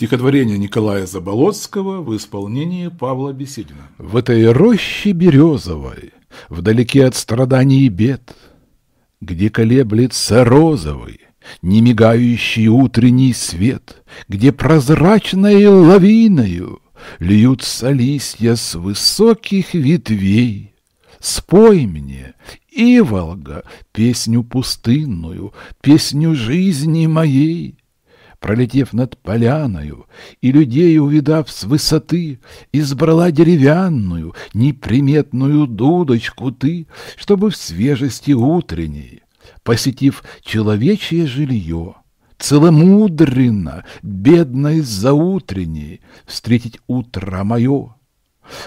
Стихотворение Николая Заболоцкого в исполнении Павла Беседина. В этой роще березовой, вдалеке от страданий и бед, Где колеблется розовый, не мигающий утренний свет, Где прозрачной лавиною льются листья с высоких ветвей, Спой мне, Иволга, песню пустынную, песню жизни моей — пролетев над поляною, и людей, увидав с высоты, избрала деревянную, неприметную дудочку ты, чтобы в свежести утренней, посетив человечье жилье, целомудренно, бедно из-за утренней, встретить утро мое.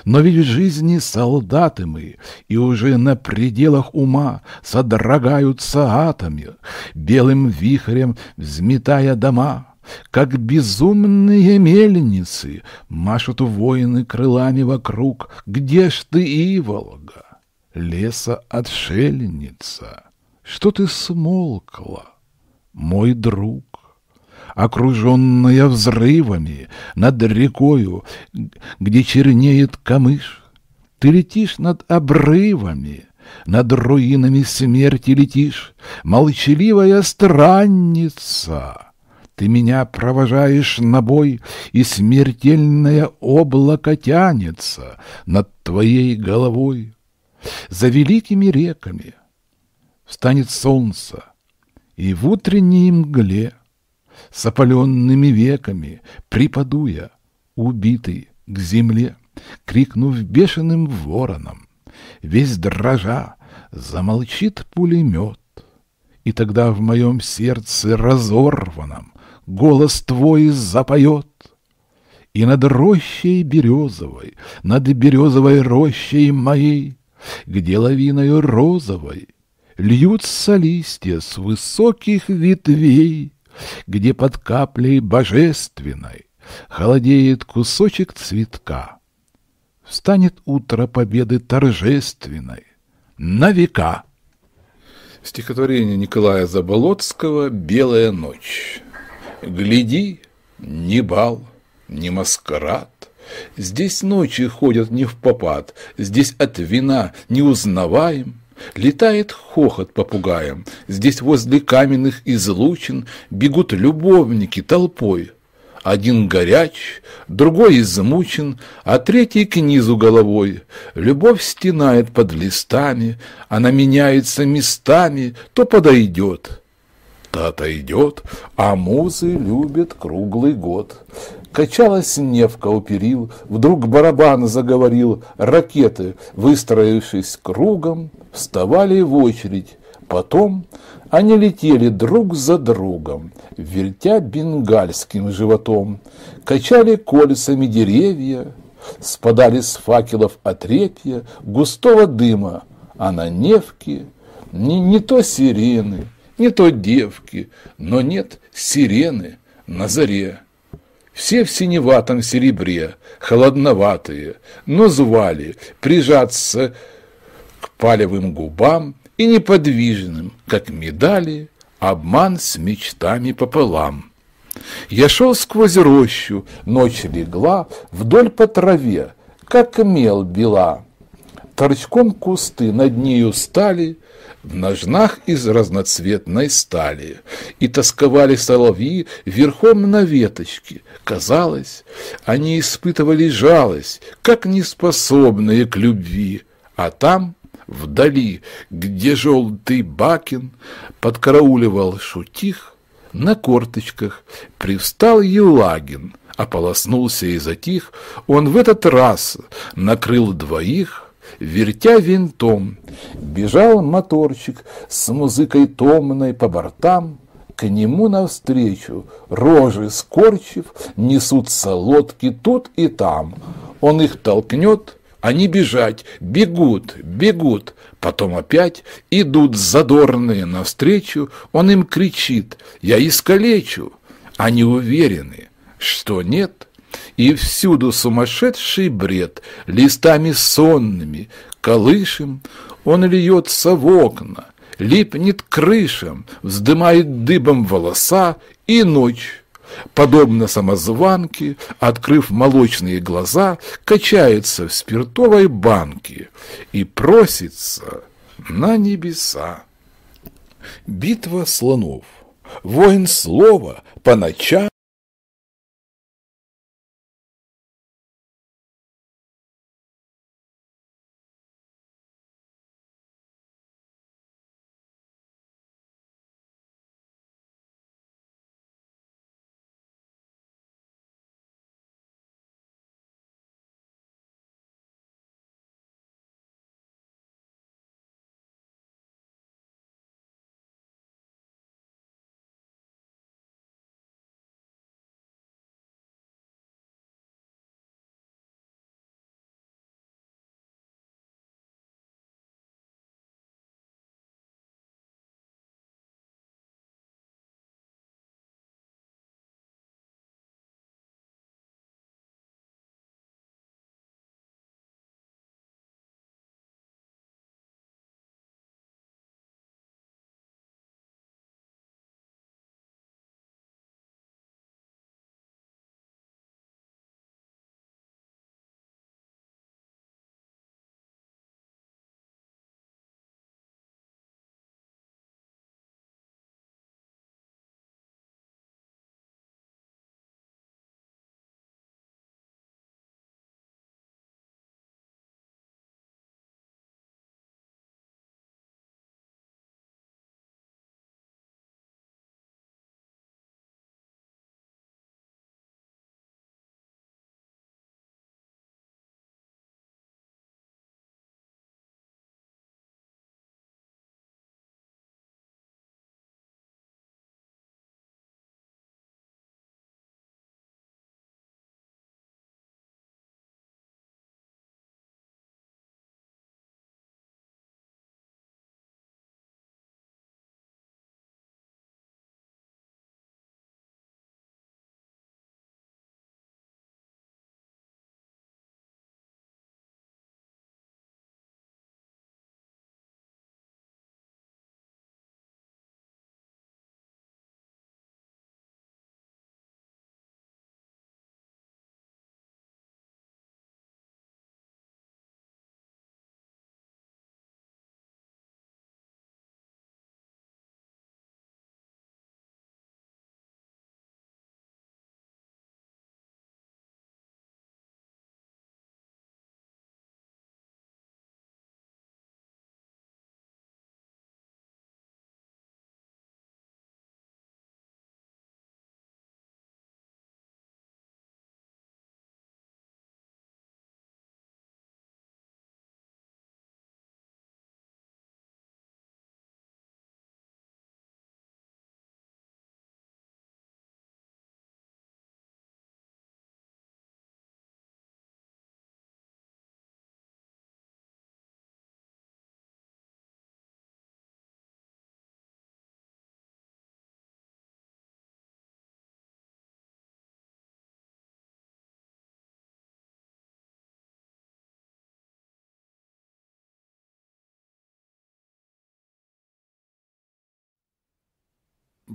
Но ведь в жизни солдаты мы, и уже на пределах ума содрогаются атомы, белым вихрем взметая дома. Как безумные мельницы машут воины крылами вокруг. Где ж ты, Иволга, леса-отшельница? Что ты смолкла, мой друг? окруженная взрывами над рекою, где чернеет камыш. Ты летишь над обрывами, над руинами смерти летишь, молчаливая странница. Ты меня провожаешь на бой, и смертельное облако тянется над твоей головой. За великими реками встанет солнце, и в утренней мгле с опаленными веками припаду я, убитый к земле, крикнув бешеным вороном, весь дрожа замолчит пулемет, и тогда в моем сердце разорванном голос твой запоет. И над рощей березовой, над березовой рощей моей, Где лавиною розовой льются листья с высоких ветвей, Где под каплей божественной холодеет кусочек цветка. Встанет утро победы торжественной на века. Стихотворение Николая Заболоцкого «Белая ночь». Гляди, не бал, не маскарад. Здесь ночи ходят не в попад, Здесь от вина не узнаваем. Летает хохот попугаем, Здесь возле каменных излучин Бегут любовники толпой. Один горяч, другой измучен, А третий к низу головой. Любовь стенает под листами, Она меняется местами, то подойдет — лето отойдет, а музы любят круглый год. Качалась невка у перил, вдруг барабан заговорил, ракеты, выстроившись кругом, вставали в очередь. Потом они летели друг за другом, вертя бенгальским животом, качали кольцами деревья, спадали с факелов отрепья густого дыма, а на Невке не, не то сирены, не то девки, но нет сирены на заре. Все в синеватом серебре, холодноватые, но звали прижаться к палевым губам и неподвижным, как медали, обман с мечтами пополам. Я шел сквозь рощу, ночь легла вдоль по траве, как мел бела. Торчком кусты над нею стали, в ножнах из разноцветной стали, и тосковали соловьи верхом на веточке. Казалось, они испытывали жалость, как неспособные к любви, а там, вдали, где желтый бакин подкарауливал шутих, на корточках привстал Елагин, ополоснулся и затих, он в этот раз накрыл двоих, вертя винтом, бежал моторчик с музыкой томной по бортам, к нему навстречу, рожи скорчив, несутся лодки тут и там. Он их толкнет, они бежать, бегут, бегут, потом опять идут задорные навстречу, он им кричит «Я искалечу!» Они уверены, что нет – и всюду сумасшедший бред, листами сонными, колышем, он льется в окна, липнет крышам, вздымает дыбом волоса и ночь. Подобно самозванке, открыв молочные глаза, качается в спиртовой банке и просится на небеса. Битва слонов. Воин слова по ночам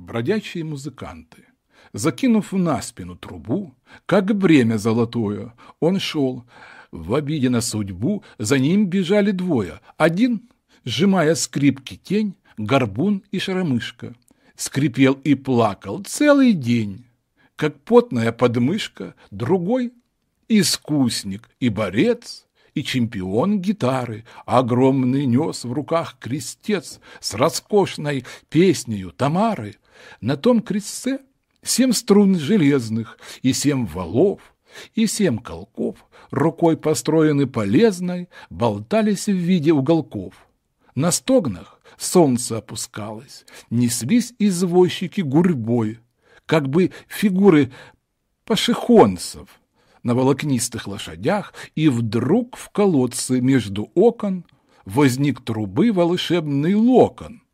бродячие музыканты. Закинув на спину трубу, как бремя золотое, он шел. В обиде на судьбу за ним бежали двое. Один, сжимая скрипки тень, горбун и шаромышка. Скрипел и плакал целый день, как потная подмышка. Другой – искусник и борец – и чемпион гитары, огромный нес в руках крестец с роскошной песнею Тамары, на том крестце семь струн железных и семь валов, и семь колков, рукой построены полезной, болтались в виде уголков. На стогнах солнце опускалось, неслись извозчики гурьбой, как бы фигуры пашихонцев на волокнистых лошадях, и вдруг в колодце между окон возник трубы волшебный локон –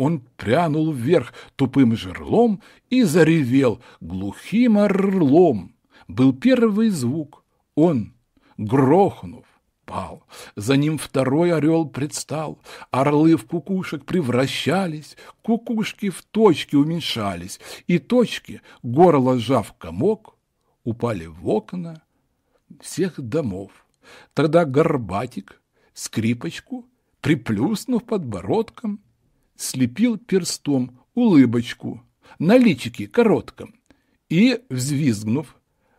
он прянул вверх тупым жерлом и заревел глухим орлом. Был первый звук. Он, грохнув, пал. За ним второй орел предстал. Орлы в кукушек превращались, кукушки в точки уменьшались, и точки, горло сжав комок, упали в окна всех домов. Тогда горбатик, скрипочку, приплюснув подбородком, слепил перстом улыбочку на личике коротком и, взвизгнув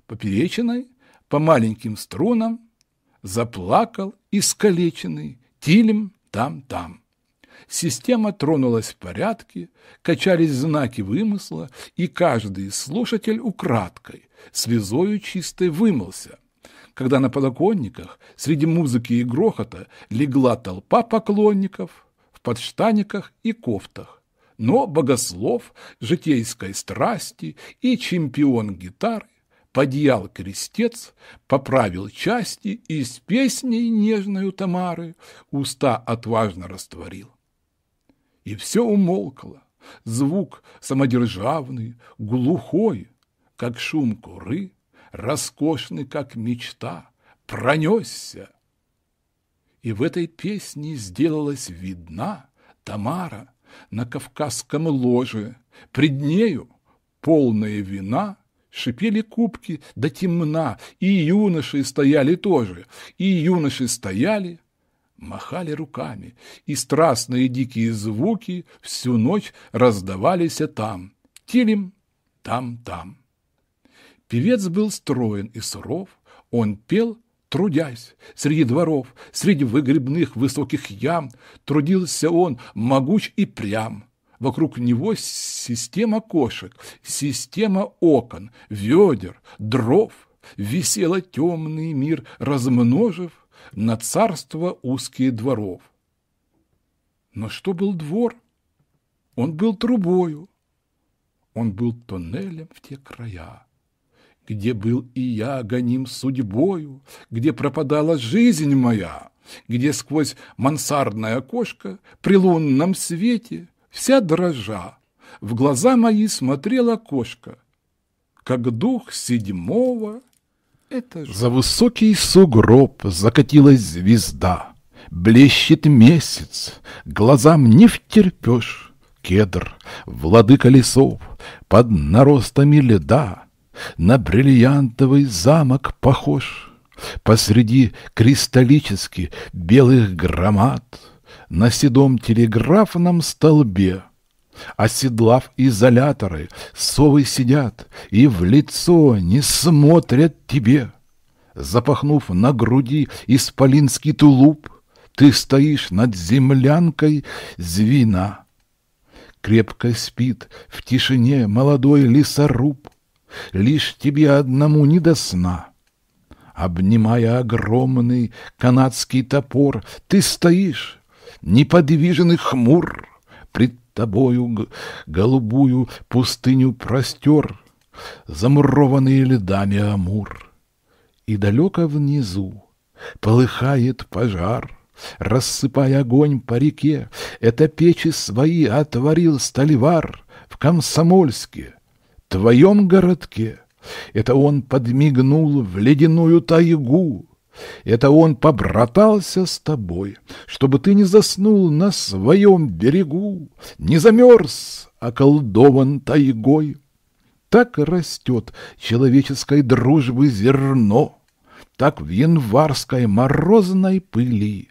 поперечиной по маленьким струнам, заплакал искалеченный тилем там-там. Система тронулась в порядке, качались знаки вымысла, и каждый слушатель украдкой, слезою чистой вымылся. Когда на подоконниках среди музыки и грохота легла толпа поклонников – в подштаниках и кофтах. Но богослов, житейской страсти и чемпион гитары подъял крестец, поправил части и с песней нежною Тамары уста отважно растворил. И все умолкло, звук самодержавный, глухой, как шум куры, роскошный, как мечта, пронесся и в этой песне сделалась видна Тамара на кавказском ложе. Пред нею, полная вина, шипели кубки до да темна, и юноши стояли тоже, и юноши стояли, махали руками, и страстные дикие звуки всю ночь раздавались там, телем, там-там. Певец был строен и суров, он пел – Трудясь среди дворов, среди выгребных высоких ям, трудился он могуч и прям. Вокруг него система кошек, система окон, ведер, дров. Висела темный мир, размножив на царство узкие дворов. Но что был двор? Он был трубою, он был тоннелем в те края где был и я гоним судьбою, где пропадала жизнь моя, где сквозь мансардное окошко при лунном свете вся дрожа, в глаза мои смотрела кошка, как дух седьмого этажа. За высокий сугроб закатилась звезда, блещет месяц, глазам не втерпешь. Кедр, владыка лесов, под наростами льда — на бриллиантовый замок похож. Посреди кристаллически белых громад на седом телеграфном столбе Оседлав изоляторы, совы сидят и в лицо не смотрят тебе. Запахнув на груди исполинский тулуп, ты стоишь над землянкой звена. Крепко спит в тишине молодой лесоруб, лишь тебе одному не до сна. Обнимая огромный канадский топор, ты стоишь, неподвижный хмур, пред тобою голубую пустыню простер, замурованный льдами Амур. И далеко внизу полыхает пожар, рассыпая огонь по реке, это печи свои отворил Столивар в Комсомольске, твоем городке. Это он подмигнул в ледяную тайгу. Это он побратался с тобой, чтобы ты не заснул на своем берегу, не замерз, а околдован тайгой. Так растет человеческой дружбы зерно, так в январской морозной пыли.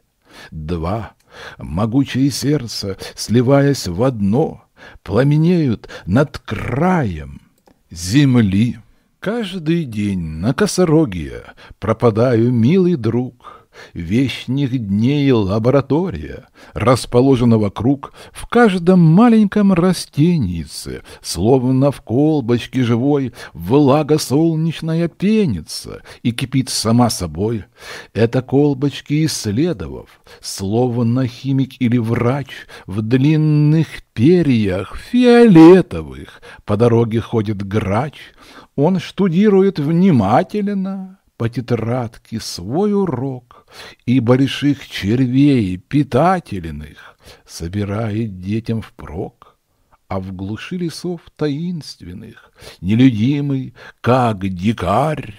Два могучие сердца, сливаясь в одно, пламенеют над краем земли. Каждый день на косороге пропадаю, милый друг — вечных дней лаборатория, расположена вокруг в каждом маленьком растенице, словно в колбочке живой влага солнечная пенится и кипит сама собой. Это колбочки исследовав, словно химик или врач в длинных перьях фиолетовых по дороге ходит грач, он штудирует внимательно, по тетрадке свой урок, и больших червей питательных собирает детям впрок. А в глуши лесов таинственных, нелюдимый, как дикарь,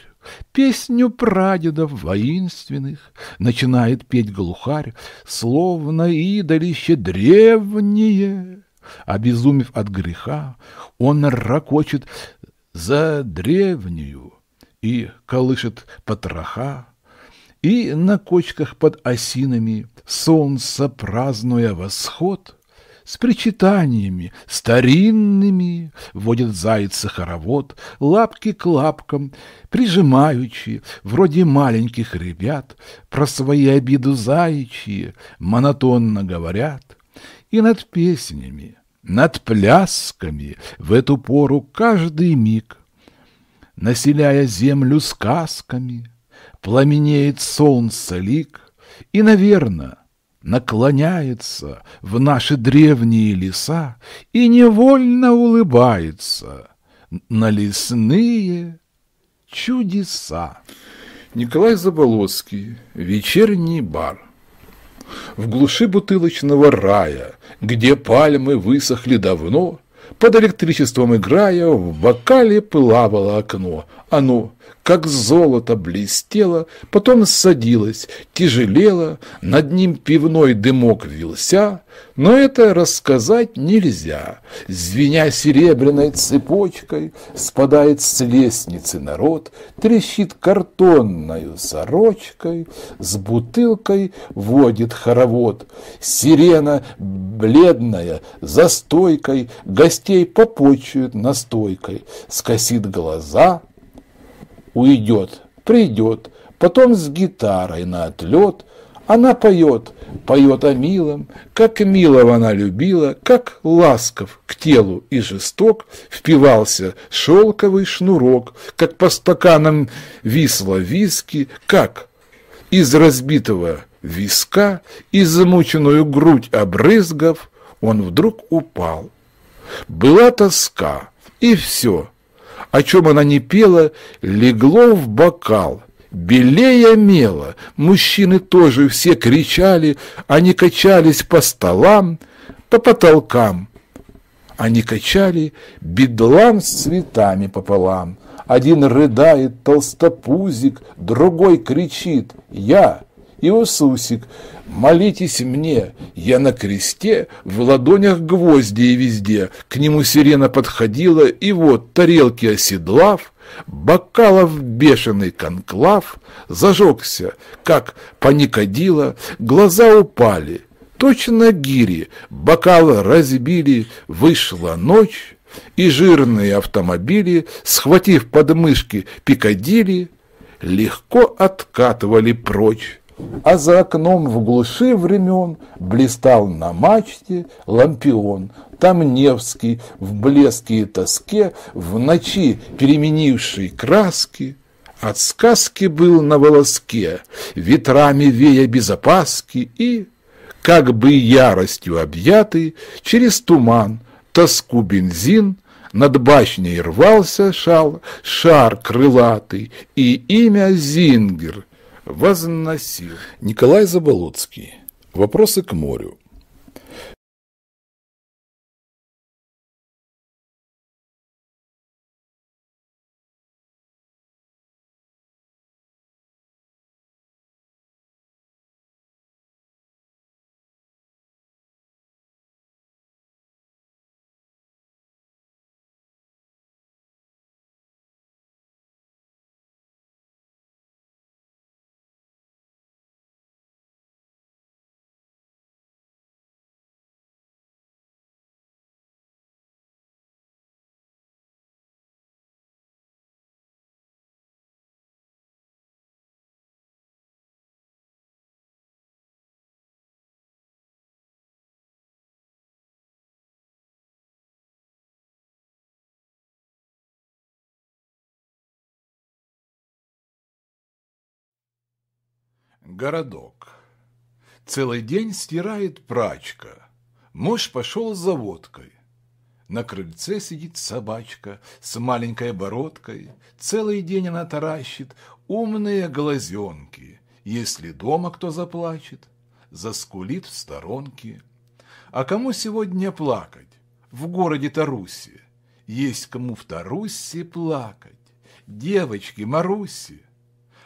Песню прадедов воинственных начинает петь глухарь, Словно идолище древнее. Обезумев от греха, он ракочет за древнюю и колышет потроха, и на кочках под осинами солнце, празднуя восход, с причитаниями старинными водит зайца хоровод, лапки к лапкам, прижимаючи, вроде маленьких ребят, про свои обиду заячьи монотонно говорят, и над песнями, над плясками в эту пору каждый миг населяя землю сказками, Пламенеет солнце лик и, наверное, наклоняется в наши древние леса и невольно улыбается на лесные чудеса. Николай Заболоцкий. Вечерний бар. В глуши бутылочного рая, где пальмы высохли давно – под электричеством играя, в бокале плавало окно, оно, как золото, блестело, потом садилось, тяжелело, над ним пивной дымок вился, но это рассказать нельзя. Звеня серебряной цепочкой, спадает с лестницы народ, трещит картонною сорочкой, с бутылкой водит хоровод. Сирена бледная, за стойкой, гостей попочует настойкой, скосит глаза – уйдет, придет, потом с гитарой на отлет. Она поет, поет о милом, как милого она любила, как ласков к телу и жесток впивался шелковый шнурок, как по стаканам висло виски, как из разбитого виска и замученную грудь обрызгов, он вдруг упал. Была тоска, и все – о чем она не пела, легло в бокал. Белее мела, мужчины тоже все кричали, они качались по столам, по потолкам. Они качали бедлам с цветами пополам. Один рыдает толстопузик, другой кричит «Я!» и усусик. Молитесь мне, я на кресте, в ладонях гвозди и везде. К нему сирена подходила, и вот, тарелки оседлав, Бокалов бешеный конклав, Зажегся, как паникодила, глаза упали. Точно гири, бокалы разбили, вышла ночь, И жирные автомобили, схватив подмышки пикадили, Легко откатывали прочь. А за окном в глуши времен Блистал на мачте лампион. Там Невский в блеске и тоске, В ночи переменивший краски, От сказки был на волоске, Ветрами вея без опаски И, как бы яростью объятый, Через туман, тоску бензин — над башней рвался шал, шар крылатый, и имя Зингер возносил. Николай Заболоцкий. Вопросы к морю. городок. Целый день стирает прачка. Муж пошел за водкой. На крыльце сидит собачка с маленькой бородкой. Целый день она таращит умные глазенки. Если дома кто заплачет, заскулит в сторонке. А кому сегодня плакать? В городе Тарусе. Есть кому в Тарусе плакать. Девочки Маруси.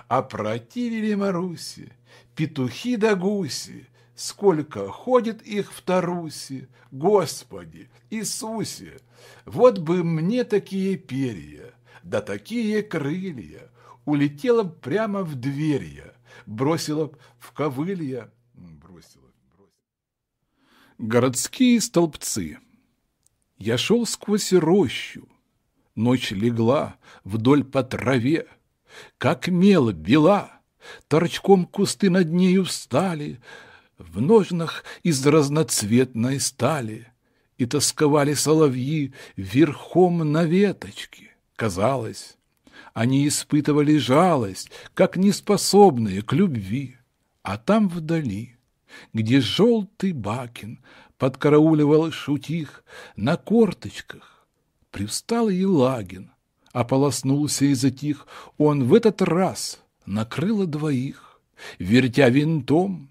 А противили Маруси петухи да гуси, сколько ходит их в Тарусе, Господи, Иисусе, вот бы мне такие перья, да такие крылья, улетела б прямо в дверья, я, бросила б в ковылья, бросила, бросила. Городские столбцы. Я шел сквозь рощу, ночь легла вдоль по траве, как мел бела, торчком кусты над нею встали, В ножнах из разноцветной стали, И тосковали соловьи верхом на веточке. Казалось, они испытывали жалость, Как неспособные к любви. А там вдали, где желтый бакин Подкарауливал шутих на корточках, Привстал Елагин, ополоснулся и затих. Он в этот раз накрыло двоих, вертя винтом,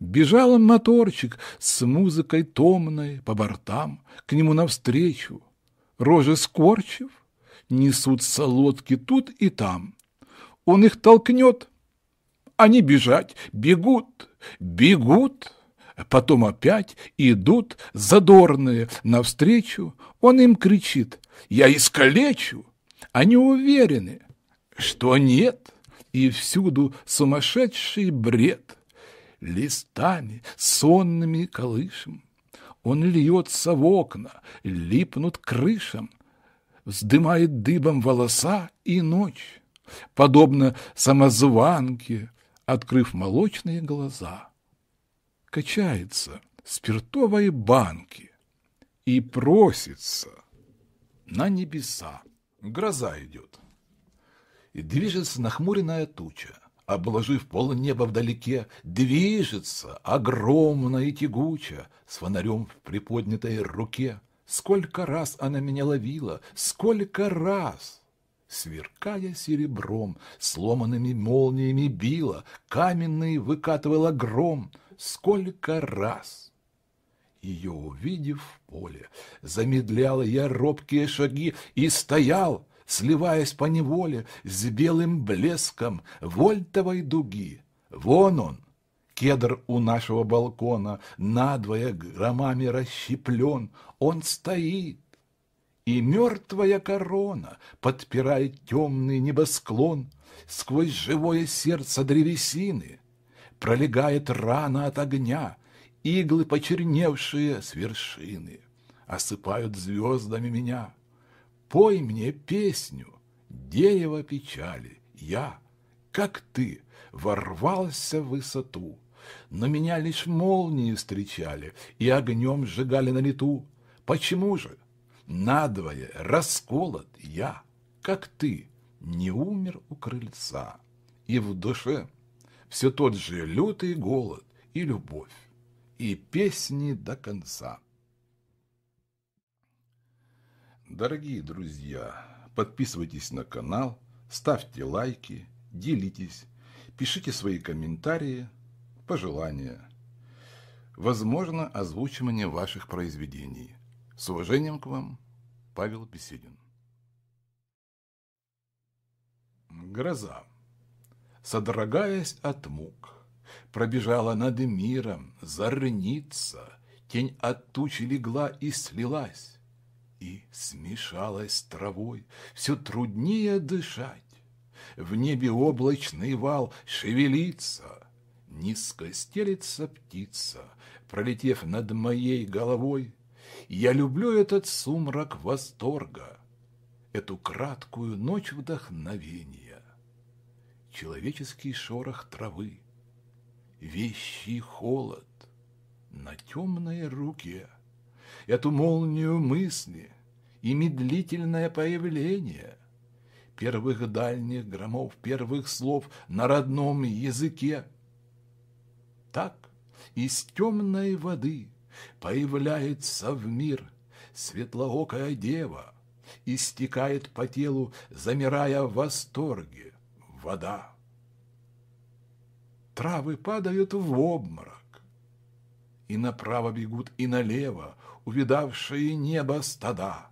Бежал моторчик с музыкой томной по бортам к нему навстречу. Рожи скорчив, несутся лодки тут и там. Он их толкнет, они бежать, бегут, бегут. Потом опять идут задорные навстречу. Он им кричит «Я искалечу!» Они уверены, что нет и всюду сумасшедший бред. Листами сонными колышем. Он льется в окна, липнут крышам, вздымает дыбом волоса и ночь, подобно самозванке, открыв молочные глаза. Качается спиртовой банки и просится на небеса. Гроза идет движется нахмуренная туча, обложив пол неба вдалеке, движется огромная и тягуча, с фонарем в приподнятой руке. Сколько раз она меня ловила, сколько раз! Сверкая серебром, сломанными молниями била, каменный выкатывала гром. Сколько раз! Ее увидев в поле, замедлял я робкие шаги и стоял, сливаясь по неволе с белым блеском вольтовой дуги. Вон он, кедр у нашего балкона, надвое громами расщеплен, он стоит. И мертвая корона подпирает темный небосклон сквозь живое сердце древесины. Пролегает рана от огня, иглы, почерневшие с вершины, осыпают звездами меня — Пой мне песню, дерево печали, я, как ты, ворвался в высоту, но меня лишь молнии встречали и огнем сжигали на лету. Почему же? Надвое расколот я, как ты, не умер у крыльца, и в душе все тот же лютый голод и любовь, и песни до конца. Дорогие друзья, подписывайтесь на канал, ставьте лайки, делитесь, пишите свои комментарии, пожелания. Возможно, озвучивание ваших произведений. С уважением к вам, Павел Беседин. Гроза, содрогаясь от мук, пробежала над миром, зарница, тень от тучи легла и слилась и смешалась травой, все труднее дышать. В небе облачный вал шевелится, низко стелится птица, пролетев над моей головой. Я люблю этот сумрак восторга, эту краткую ночь вдохновения. Человеческий шорох травы, вещий холод на темной руке — эту молнию мысли и медлительное появление первых дальних громов, первых слов на родном языке. Так из темной воды появляется в мир светлоокая дева, и стекает по телу, замирая в восторге, вода. Травы падают в обморок, и направо бегут, и налево, увидавшие небо стада.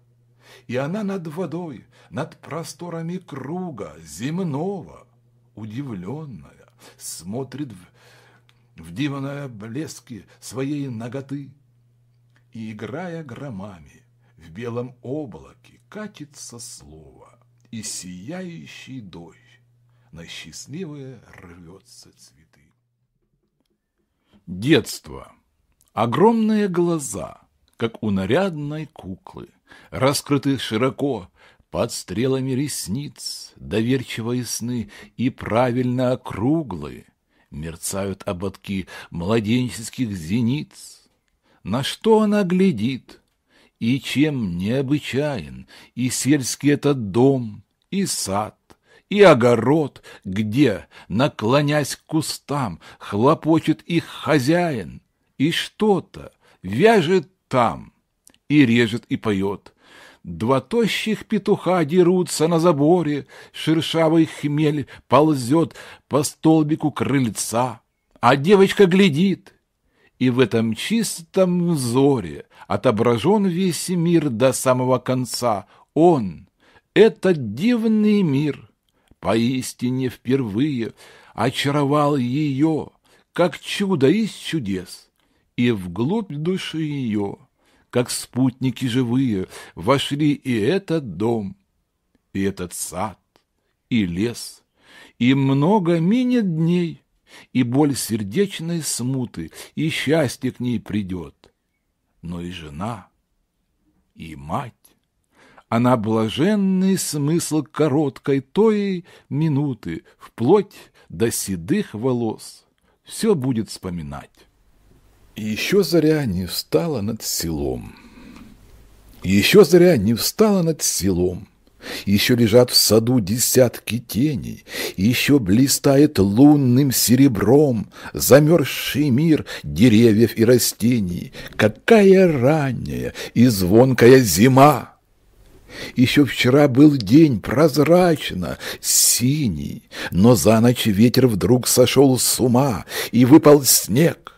И она над водой, над просторами круга земного, удивленная, смотрит в, в дивное блески своей ноготы и, играя громами, в белом облаке катится слово и сияющий дождь на счастливые рвется цветы. Детство. Огромные глаза – как у нарядной куклы, раскрытых широко, под стрелами ресниц, доверчивые сны и правильно округлые, мерцают ободки младенческих зениц. На что она глядит? И чем необычайен и сельский этот дом, и сад, и огород, где, наклонясь к кустам, хлопочет их хозяин, и что-то вяжет там. И режет, и поет. Два тощих петуха дерутся на заборе, Шершавый хмель ползет по столбику крыльца, А девочка глядит, и в этом чистом взоре Отображен весь мир до самого конца. Он — этот дивный мир, поистине впервые Очаровал ее, как чудо из чудес, И вглубь души ее — как спутники живые, вошли и этот дом, и этот сад, и лес, и много минет дней, и боль сердечной смуты, и счастье к ней придет. Но и жена, и мать, она блаженный смысл короткой той минуты, вплоть до седых волос, все будет вспоминать еще заря не встала над селом. еще заря не встала над селом. еще лежат в саду десятки теней, еще блистает лунным серебром замерзший мир деревьев и растений. Какая ранняя и звонкая зима! Еще вчера был день прозрачно, синий, но за ночь ветер вдруг сошел с ума, и выпал снег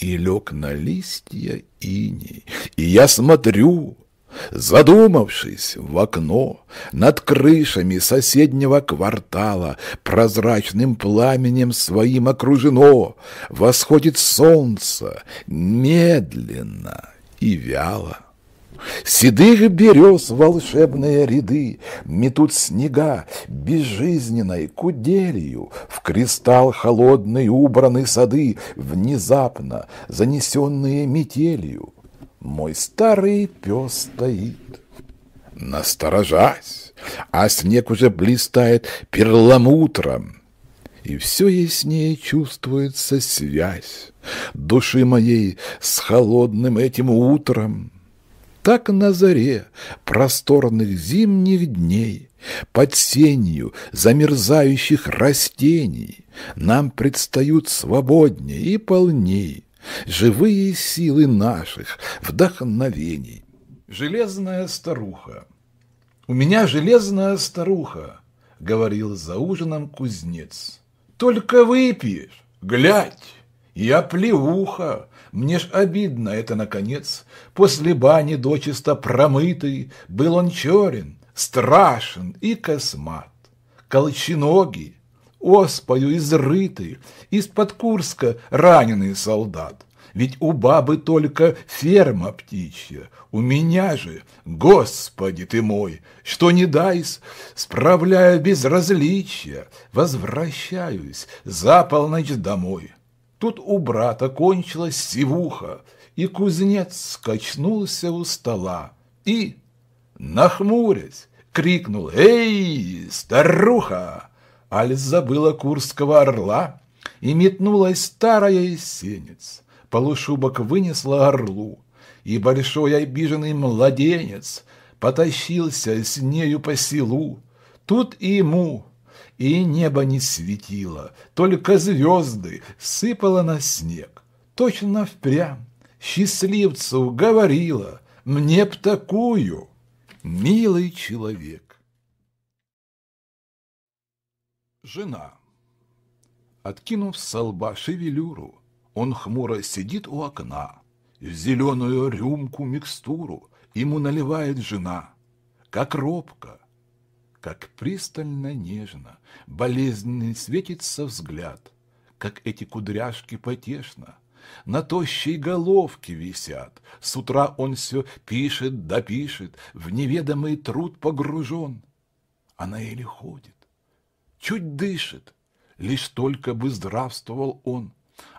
и лег на листья иней. И я смотрю, Задумавшись в окно, над крышами соседнего квартала Прозрачным пламенем своим окружено, Восходит солнце медленно и вяло. Седых берез волшебные ряды Метут снега безжизненной куделью, В кристалл холодный убраны сады, Внезапно занесенные метелью. Мой старый пес стоит, насторожась, А снег уже блистает перламутром и все яснее чувствуется связь души моей с холодным этим утром так на заре просторных зимних дней, под сенью замерзающих растений, нам предстают свободнее и полней живые силы наших вдохновений. Железная старуха. У меня железная старуха, говорил за ужином кузнец. Только выпьешь, глядь, я плевуха. Мне ж обидно это, наконец. После бани дочисто промытый, был он черен, страшен и космат. Колченогий, оспою изрытый, из-под Курска раненый солдат. Ведь у бабы только ферма птичья, у меня же, Господи ты мой, что не дайс, справляя безразличие, возвращаюсь за полночь домой. Тут у брата кончилась сивуха, и кузнец скачнулся у стола и, нахмурясь, крикнул «Эй, старуха!» Аль забыла курского орла, и метнулась старая есенец. Полушубок вынесла орлу, и большой обиженный младенец потащился с нею по селу. Тут и ему и небо не светило, только звезды сыпало на снег. Точно впрямь, счастливцу говорила, мне б такую, милый человек. Жена. Откинув со лба шевелюру, он хмуро сидит у окна, в зеленую рюмку микстуру ему наливает жена, как робко, как пристально нежно, болезненный светится взгляд, как эти кудряшки потешно, на тощей головке висят. С утра он все пишет, допишет, в неведомый труд погружен. Она еле ходит, чуть дышит, лишь только бы здравствовал он,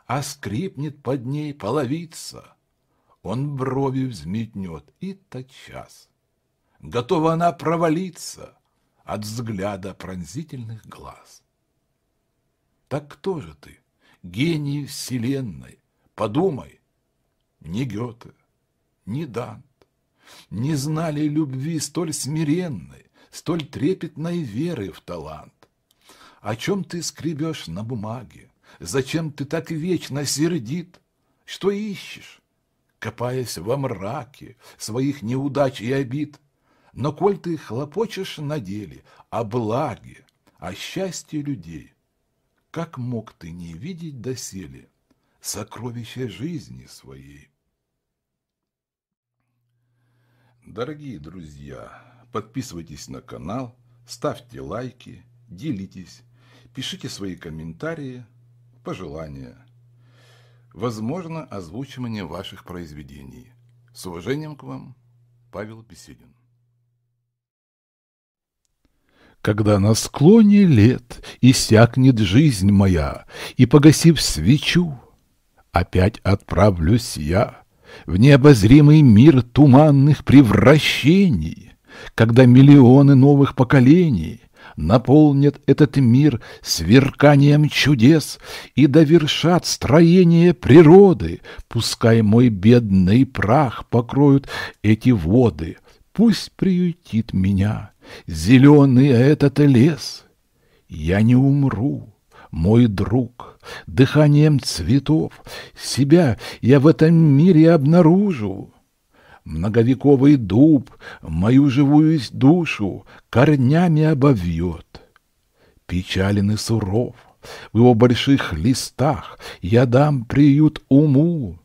а скрипнет под ней половица. Он брови взметнет, и тотчас. Готова она провалиться от взгляда пронзительных глаз. Так кто же ты, гений вселенной? Подумай, не Гёте, не Дант не знали любви столь смиренной, столь трепетной веры в талант. О чем ты скребешь на бумаге? Зачем ты так вечно сердит? Что ищешь, копаясь во мраке своих неудач и обид? Но коль ты хлопочешь на деле о благе, о счастье людей, как мог ты не видеть доселе сокровища жизни своей? Дорогие друзья, подписывайтесь на канал, ставьте лайки, делитесь, пишите свои комментарии, пожелания. Возможно, озвучивание ваших произведений. С уважением к вам, Павел Беседин. Когда на склоне лет иссякнет жизнь моя, И, погасив свечу, опять отправлюсь я В необозримый мир туманных превращений, Когда миллионы новых поколений Наполнят этот мир сверканием чудес И довершат строение природы, Пускай мой бедный прах покроют эти воды, Пусть приютит меня зеленый этот лес. Я не умру, мой друг, дыханием цветов. Себя я в этом мире обнаружу. Многовековый дуб мою живую душу корнями обовьет. Печален и суров, в его больших листах я дам приют уму.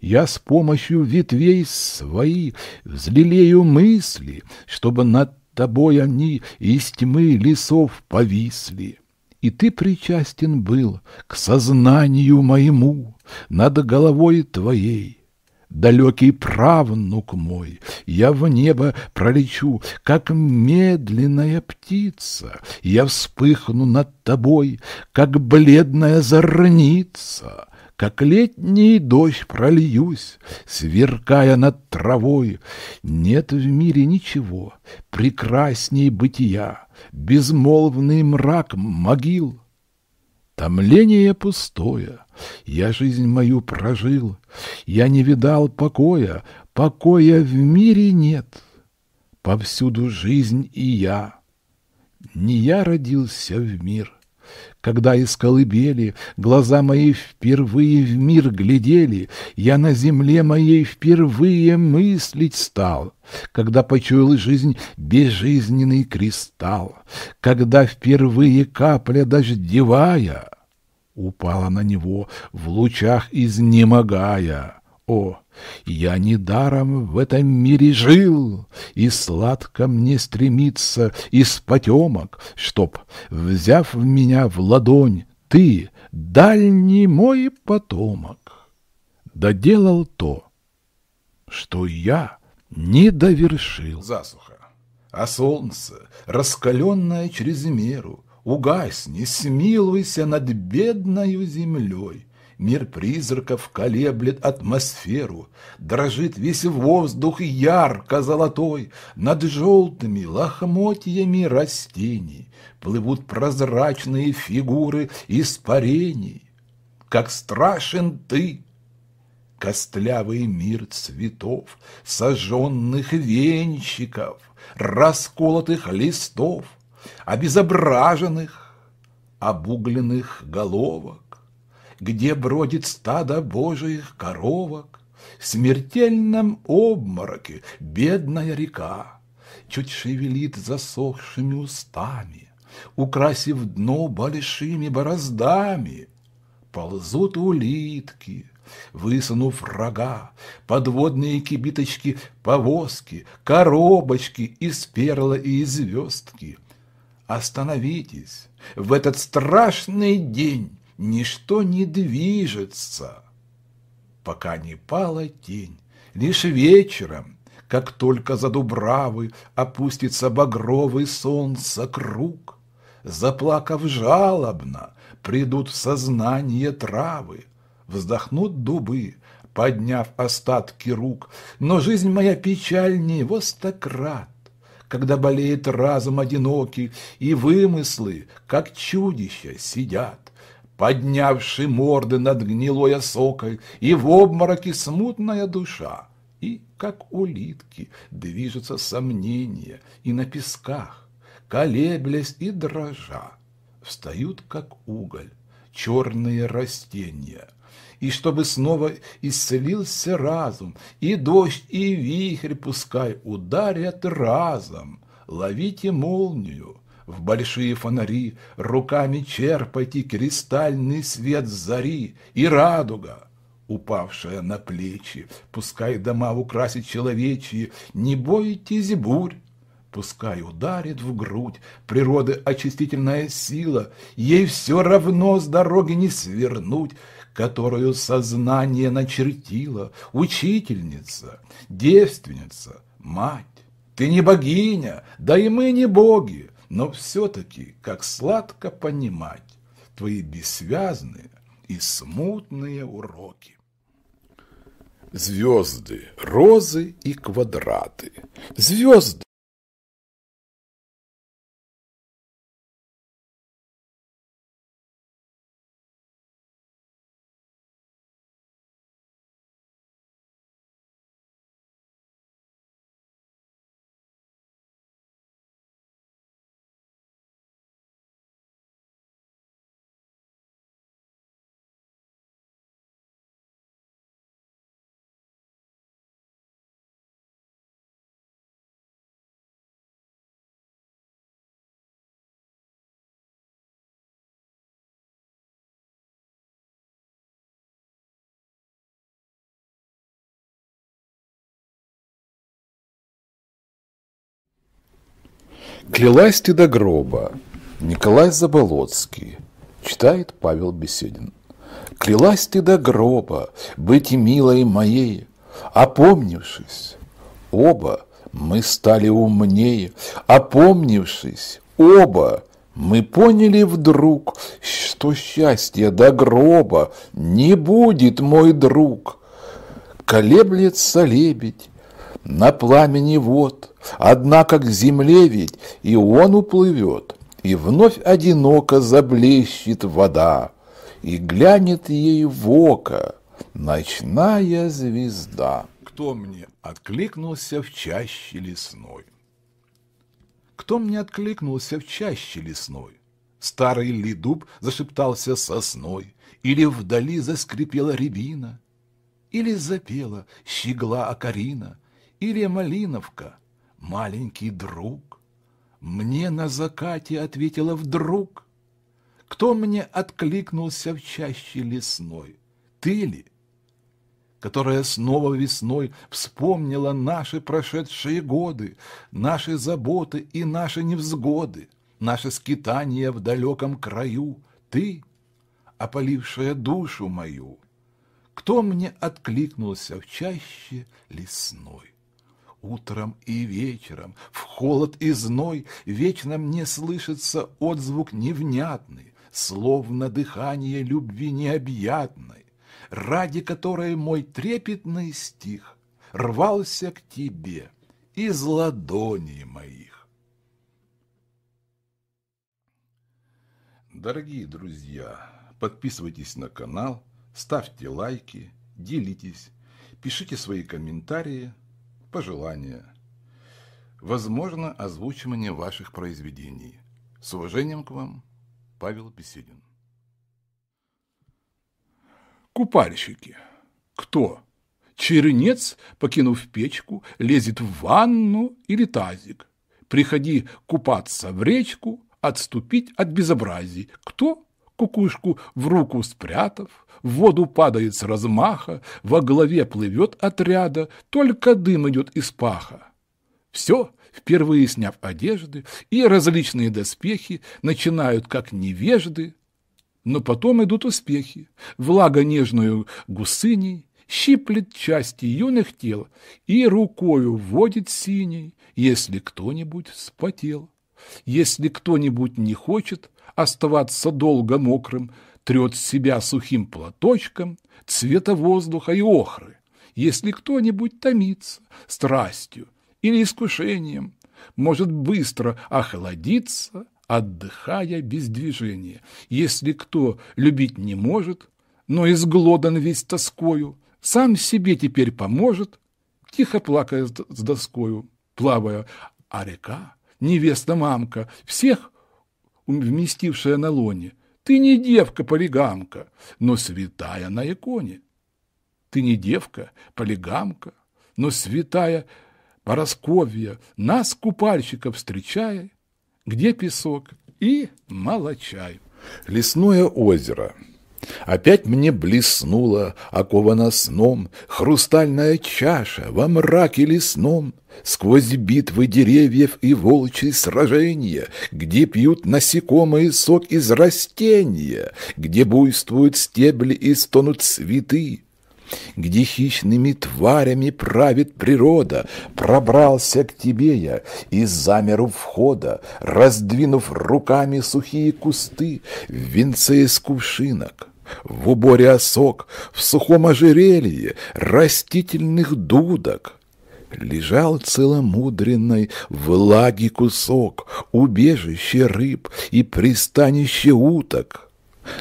Я с помощью ветвей свои взлелею мысли, чтобы над тобой они из тьмы лесов повисли. И ты причастен был к сознанию моему над головой твоей. Далекий правнук мой, я в небо пролечу, как медленная птица, я вспыхну над тобой, как бледная зорница, как летний дождь прольюсь, сверкая над травой. Нет в мире ничего прекрасней бытия, Безмолвный мрак могил. Томление пустое, я жизнь мою прожил, Я не видал покоя, покоя в мире нет. Повсюду жизнь и я, не я родился в мир. Когда из колыбели глаза мои впервые в мир глядели, Я на земле моей впервые мыслить стал, Когда почуял жизнь безжизненный кристалл, Когда впервые капля дождевая Упала на него в лучах изнемогая. О, я недаром в этом мире жил, И сладко мне стремиться из потемок, Чтоб, взяв в меня в ладонь, ты, дальний мой потомок, Доделал то, что я не довершил. Засуха. А солнце, раскаленное через меру, Угасни, смилуйся над бедною землей, Мир призраков колеблет атмосферу, Дрожит весь воздух ярко-золотой, Над желтыми лохмотьями растений Плывут прозрачные фигуры испарений. Как страшен ты, костлявый мир цветов, Сожженных венчиков, расколотых листов, Обезображенных, обугленных головок где бродит стадо божьих коровок, в смертельном обмороке бедная река, чуть шевелит засохшими устами, украсив дно большими бороздами. Ползут улитки, высунув рога, подводные кибиточки, повозки, коробочки из перла и из звездки. Остановитесь в этот страшный день ничто не движется, пока не пала тень. Лишь вечером, как только за дубравы опустится багровый солнце круг, заплакав жалобно, придут в сознание травы, вздохнут дубы, подняв остатки рук. Но жизнь моя печальнее во стократ, когда болеет разум одинокий, и вымыслы, как чудища, сидят поднявши морды над гнилой осокой, и в обмороке смутная душа, и, как улитки, движутся сомнения, и на песках, колеблясь и дрожа, встают, как уголь, черные растения, и чтобы снова исцелился разум, и дождь, и вихрь пускай ударят разом, ловите молнию, в большие фонари, Руками черпайте кристальный свет зари и радуга, упавшая на плечи, Пускай дома украсит человечьи, не бойтесь бурь, Пускай ударит в грудь природы очистительная сила, Ей все равно с дороги не свернуть, Которую сознание начертила Учительница, девственница, мать. Ты не богиня, да и мы не боги, но все-таки как сладко понимать твои бессвязные и смутные уроки. Звезды, розы и квадраты. Звезды Клялась ты до гроба. Николай Заболоцкий. Читает Павел Беседин. Клялась ты до гроба быть и милой моей, Опомнившись, оба мы стали умнее, Опомнившись, оба мы поняли вдруг, Что счастье до гроба не будет, мой друг. Колеблется лебедь на пламени вод — Однако к земле ведь и он уплывет, и вновь одиноко заблещет вода, и глянет ей в око ночная звезда. Кто мне откликнулся в чаще лесной? Кто мне откликнулся в чаще лесной? Старый ли дуб зашептался сосной, Или вдали заскрипела рябина, Или запела щегла окарина, Или малиновка — маленький друг, мне на закате ответила вдруг. Кто мне откликнулся в чаще лесной? Ты ли? которая снова весной вспомнила наши прошедшие годы, наши заботы и наши невзгоды, наши скитания в далеком краю, ты, опалившая душу мою, кто мне откликнулся в чаще лесной? утром и вечером, в холод и зной, вечно мне слышится отзвук невнятный, словно дыхание любви необъятной, ради которой мой трепетный стих рвался к тебе из ладоней моих. Дорогие друзья, подписывайтесь на канал, ставьте лайки, делитесь, пишите свои комментарии – пожелания. Возможно, озвучивание ваших произведений. С уважением к вам, Павел Беседин. Купальщики. Кто? Чернец, покинув печку, лезет в ванну или тазик. Приходи купаться в речку, отступить от безобразий. Кто? кукушку в руку спрятав, в воду падает с размаха, во главе плывет отряда, только дым идет из паха. Все, впервые сняв одежды, и различные доспехи начинают как невежды, но потом идут успехи. Влага нежную гусыней щиплет части юных тел и рукою вводит синий, если кто-нибудь спотел. Если кто-нибудь не хочет, оставаться долго мокрым, трет себя сухим платочком цвета воздуха и охры, если кто-нибудь томится страстью или искушением, может быстро охладиться, отдыхая без движения. Если кто любить не может, но изглодан весь тоскою, сам себе теперь поможет, тихо плакая с доскою, плавая, а река, невеста-мамка, всех вместившая на лоне. Ты не девка-полигамка, но святая на иконе. Ты не девка-полигамка, но святая Поросковья, нас, купальщиков, встречая, где песок и молочай. Лесное озеро. Опять мне блеснула, окована сном, Хрустальная чаша во мраке лесном, Сквозь битвы деревьев и волчьи сражения, Где пьют насекомые сок из растения, Где буйствуют стебли и стонут цветы, где хищными тварями правит природа. Пробрался к тебе я и замер у входа, раздвинув руками сухие кусты в венце из кувшинок в уборе осок, в сухом ожерелье растительных дудок. Лежал целомудренной влаги кусок, убежище рыб и пристанище уток.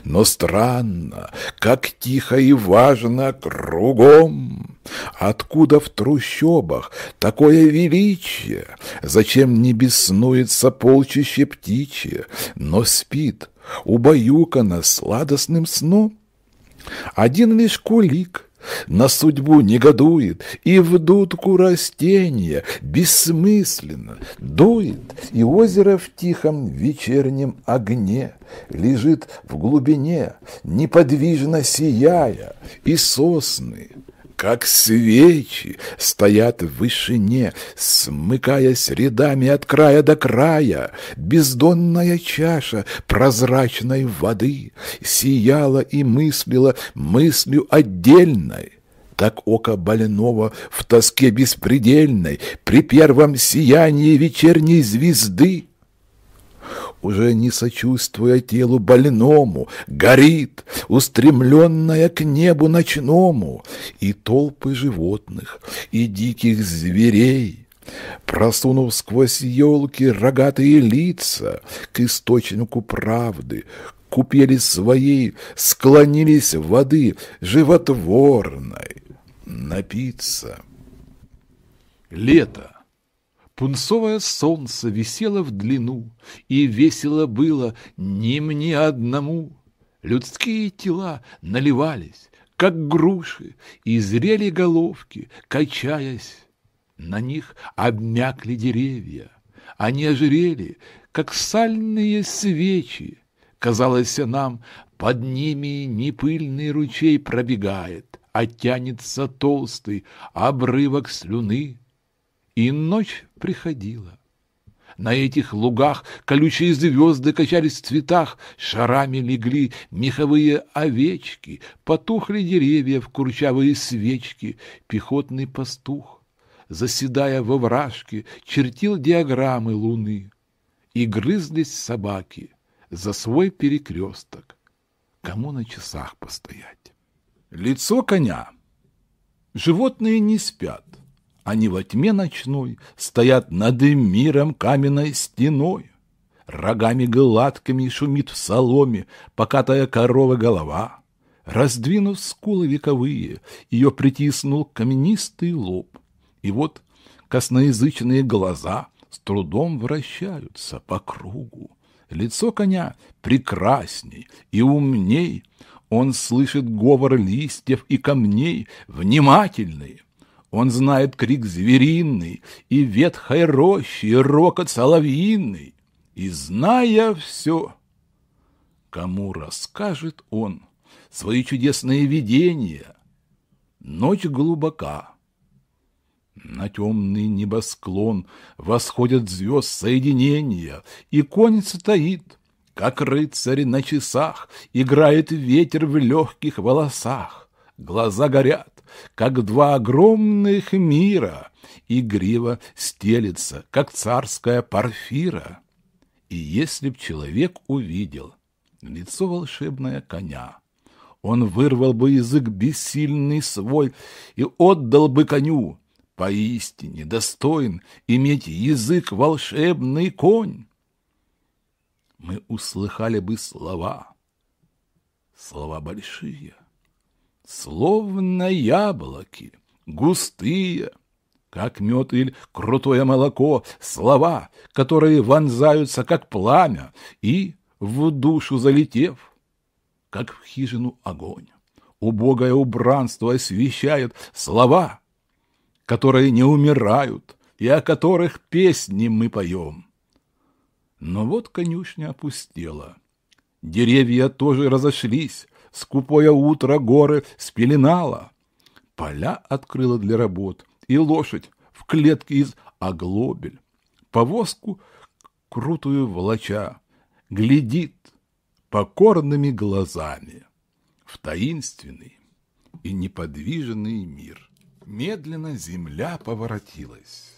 Но странно, как тихо и важно кругом. Откуда в трущобах такое величие? Зачем не беснуется полчище птичье, но спит — убаюкана сладостным сном. Один лишь кулик на судьбу негодует, и в дудку растения бессмысленно дует, и озеро в тихом вечернем огне лежит в глубине, неподвижно сияя, и сосны как свечи, стоят в вышине, смыкаясь рядами от края до края. Бездонная чаша прозрачной воды сияла и мыслила мыслью отдельной. Так око больного в тоске беспредельной, при первом сиянии вечерней звезды, уже не сочувствуя телу больному, горит, устремленная к небу ночному, и толпы животных, и диких зверей, Просунув сквозь елки рогатые лица к источнику правды, купели своей, склонились воды животворной напиться. Лето. Пунцовое солнце висело в длину, И весело было не мне одному. Людские тела наливались, как груши, И зрели головки, качаясь. На них обмякли деревья, Они ожирели, как сальные свечи. Казалось нам, под ними непыльный ручей пробегает, А тянется толстый обрывок слюны. И ночь приходила. На этих лугах колючие звезды качались в цветах, шарами легли меховые овечки, потухли деревья в курчавые свечки, пехотный пастух, заседая во вражке, чертил диаграммы луны. И грызлись собаки за свой перекресток. Кому на часах постоять? Лицо коня. Животные не спят. Они во тьме ночной стоят над миром каменной стеной. Рогами гладкими шумит в соломе покатая корова голова. Раздвинув скулы вековые, ее притиснул каменистый лоб. И вот косноязычные глаза с трудом вращаются по кругу. Лицо коня прекрасней и умней. Он слышит говор листьев и камней, внимательный, он знает крик звериный, и ветхой рощи, и рокот соловьиный. И зная все, кому расскажет он свои чудесные видения, ночь глубока. На темный небосклон восходят звезд соединения, и конь стоит, как рыцарь на часах, играет ветер в легких волосах, глаза горят как два огромных мира, игриво стелится, как царская парфира. И если б человек увидел лицо волшебное коня, он вырвал бы язык бессильный свой и отдал бы коню. Поистине достоин иметь язык волшебный конь. Мы услыхали бы слова, слова большие — словно яблоки, густые, как мед или крутое молоко, слова, которые вонзаются, как пламя, и, в душу залетев, как в хижину огонь. Убогое убранство освещает слова, которые не умирают и о которых песни мы поем. Но вот конюшня опустела. Деревья тоже разошлись, скупое утро горы спеленала, Поля открыла для работ, и лошадь в клетке из оглобель, повозку крутую волоча, глядит покорными глазами в таинственный и неподвижный мир. Медленно земля поворотилась.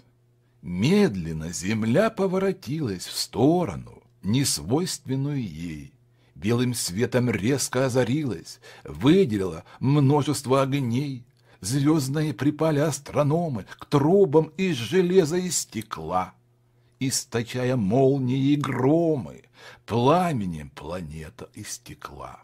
Медленно земля поворотилась в сторону, несвойственную ей, белым светом резко озарилась, выделила множество огней. Звездные припали астрономы к трубам из железа и стекла, источая молнии и громы, пламенем планета стекла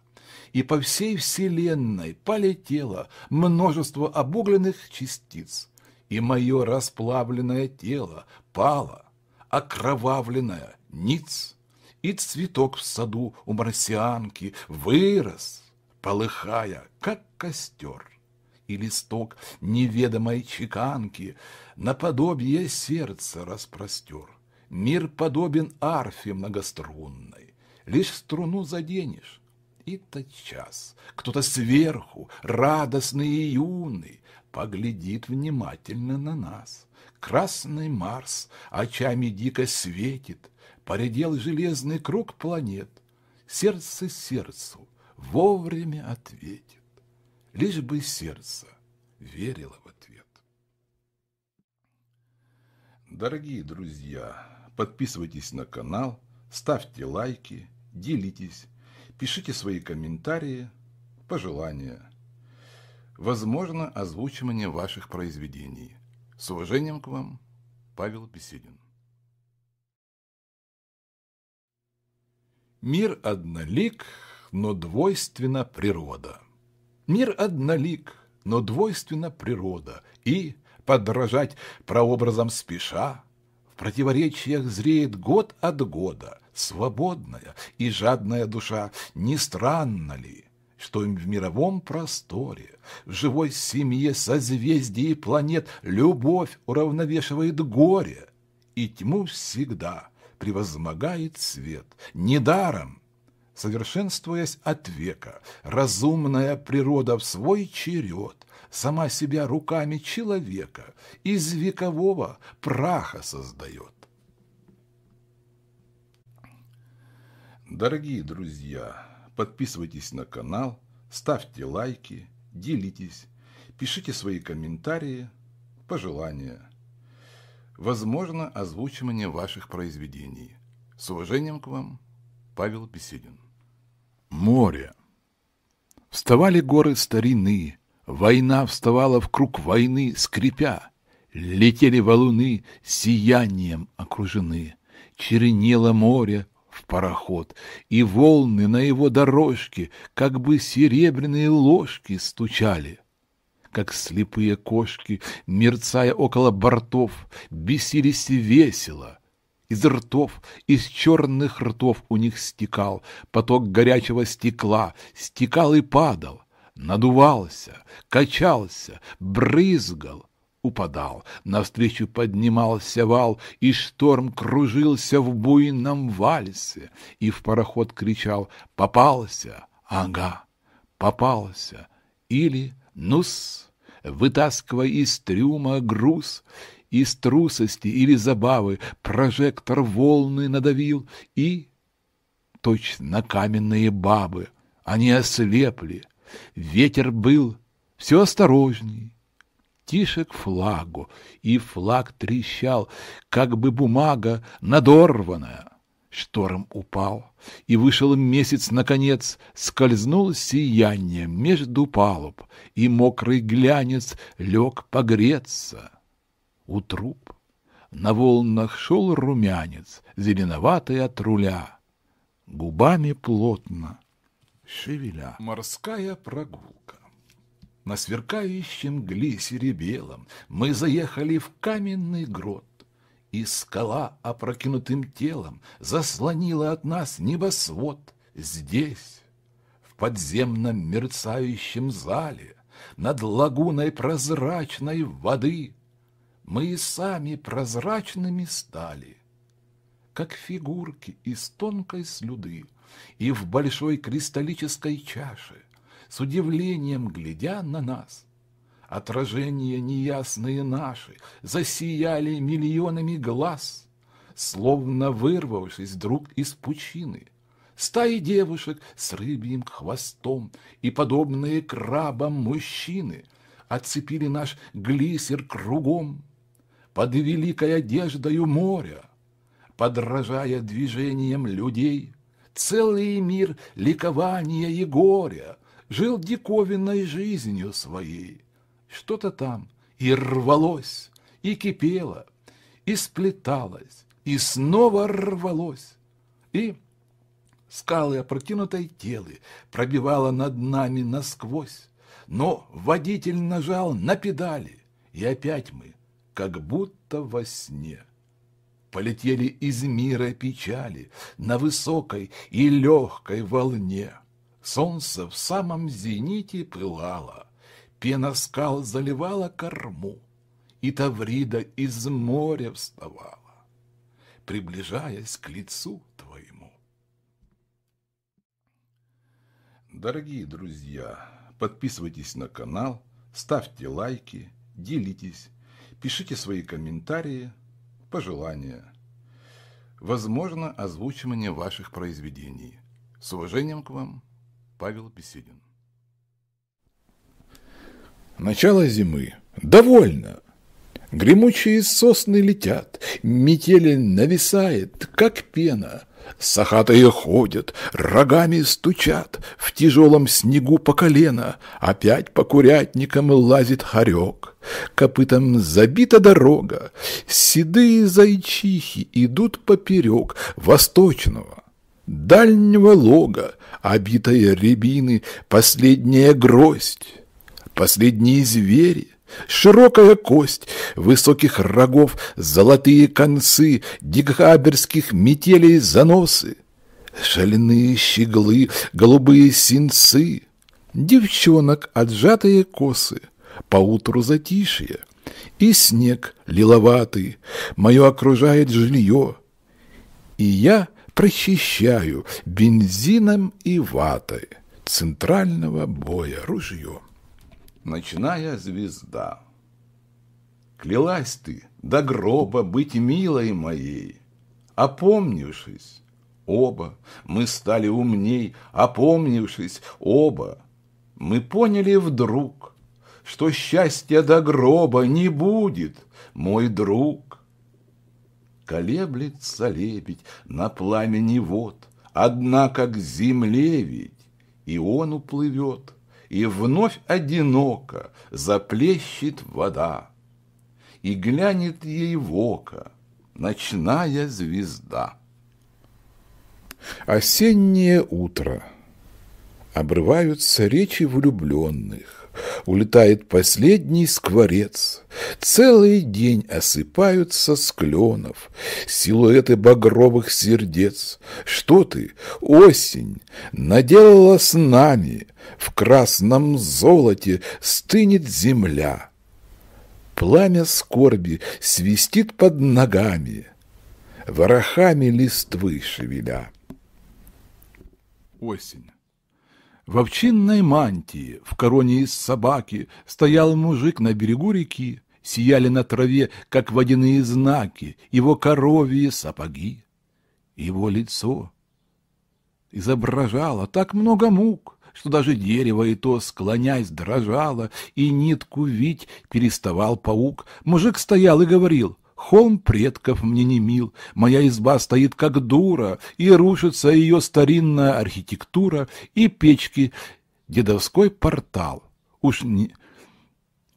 И по всей Вселенной полетело множество обугленных частиц, и мое расплавленное тело пало, окровавленное ниц. И цветок в саду у марсианки вырос, полыхая, как костер. И листок неведомой чеканки наподобие сердца распростер. Мир подобен арфе многострунной, лишь струну заденешь, и тотчас кто-то сверху, радостный и юный, поглядит внимательно на нас. Красный Марс очами дико светит, Поредел железный круг планет, Сердце сердцу вовремя ответит, Лишь бы сердце верило в ответ. Дорогие друзья, подписывайтесь на канал, ставьте лайки, делитесь, пишите свои комментарии, пожелания. Возможно, озвучивание ваших произведений. С уважением к вам, Павел Беседин. Мир однолик, но двойственна природа. Мир однолик, но двойственна природа, и, подражать прообразом спеша, в противоречиях зреет год от года свободная и жадная душа. Не странно ли, что им в мировом просторе, в живой семье созвездий и планет любовь уравновешивает горе, и тьму всегда – превозмогает свет. Недаром, совершенствуясь от века, разумная природа в свой черед сама себя руками человека из векового праха создает. Дорогие друзья, подписывайтесь на канал, ставьте лайки, делитесь, пишите свои комментарии, пожелания – возможно озвучивание ваших произведений. С уважением к вам, Павел Беседин. Море. Вставали горы старины, война вставала в круг войны, скрипя. Летели валуны, сиянием окружены. Чернело море, в пароход, и волны на его дорожке, как бы серебряные ложки, стучали как слепые кошки, мерцая около бортов, бесились весело. Из ртов, из черных ртов у них стекал поток горячего стекла, стекал и падал, надувался, качался, брызгал, упадал. Навстречу поднимался вал, и шторм кружился в буйном вальсе. И в пароход кричал «Попался! Ага! Попался!» или Нус, вытаскивай из трюма груз, из трусости или забавы прожектор волны надавил, и точно каменные бабы, они ослепли. Ветер был все осторожней, тише к флагу, и флаг трещал, как бы бумага надорванная. Шторм упал, и вышел месяц, наконец, скользнул сияние между палуб, и мокрый глянец лег погреться. У труб на волнах шел румянец, зеленоватый от руля, губами плотно шевеля. Морская прогулка. На сверкающем глиссере белом мы заехали в каменный грот. И скала опрокинутым телом заслонила от нас небосвод здесь, в подземном мерцающем зале, над лагуной прозрачной воды. Мы и сами прозрачными стали, как фигурки из тонкой слюды и в большой кристаллической чаше, с удивлением глядя на нас — Отражения неясные наши засияли миллионами глаз, Словно вырвавшись вдруг из пучины. Стаи девушек с рыбьим хвостом И подобные крабам мужчины Оцепили наш глиссер кругом Под великой одеждою моря, Подражая движением людей, Целый мир ликования и горя Жил диковинной жизнью своей что-то там, и рвалось, и кипело, и сплеталось, и снова рвалось, и скалы опрокинутой телы пробивало над нами насквозь, но водитель нажал на педали, и опять мы, как будто во сне, полетели из мира печали на высокой и легкой волне. Солнце в самом зените пылало, Пена скал заливала корму, и Таврида из моря вставала, приближаясь к лицу твоему. Дорогие друзья, подписывайтесь на канал, ставьте лайки, делитесь, пишите свои комментарии, пожелания. Возможно, озвучивание ваших произведений. С уважением к вам, Павел Беседин. Начало зимы. Довольно. Гремучие сосны летят, метели нависает, как пена. Сахатые ходят, рогами стучат, в тяжелом снегу по колено. Опять по курятникам лазит хорек, копытом забита дорога. Седые зайчихи идут поперек восточного, дальнего лога, обитая рябины последняя гроздь. Последние звери, широкая кость, высоких рогов, золотые концы, дикоберских метелей заносы, шальные щеглы, голубые синцы, девчонок отжатые косы, поутру затишье, и снег лиловатый, мое окружает жилье, и я прочищаю бензином и ватой центрального боя ружьем ночная звезда. Клялась ты до гроба быть милой моей, Опомнившись, оба мы стали умней, Опомнившись, оба мы поняли вдруг, Что счастья до гроба не будет, мой друг. Колеблется лебедь на пламени вод, Одна как земле ведь, и он уплывет — и вновь одиноко заплещет вода, и глянет ей в око ночная звезда. Осеннее утро. Обрываются речи влюбленных. Улетает последний скворец. Целый день осыпаются с Силуэты багровых сердец. Что ты, осень, наделала с нами в красном золоте стынет земля. Пламя скорби свистит под ногами, ворохами листвы шевеля. Осень. В овчинной мантии, в короне из собаки, стоял мужик на берегу реки, сияли на траве, как водяные знаки, его коровьи сапоги, его лицо изображало так много мук что даже дерево и то, склонясь дрожало, и нитку вить переставал паук. Мужик стоял и говорил, «Холм предков мне не мил, моя изба стоит как дура, и рушится ее старинная архитектура и печки, дедовской портал. Уж не...»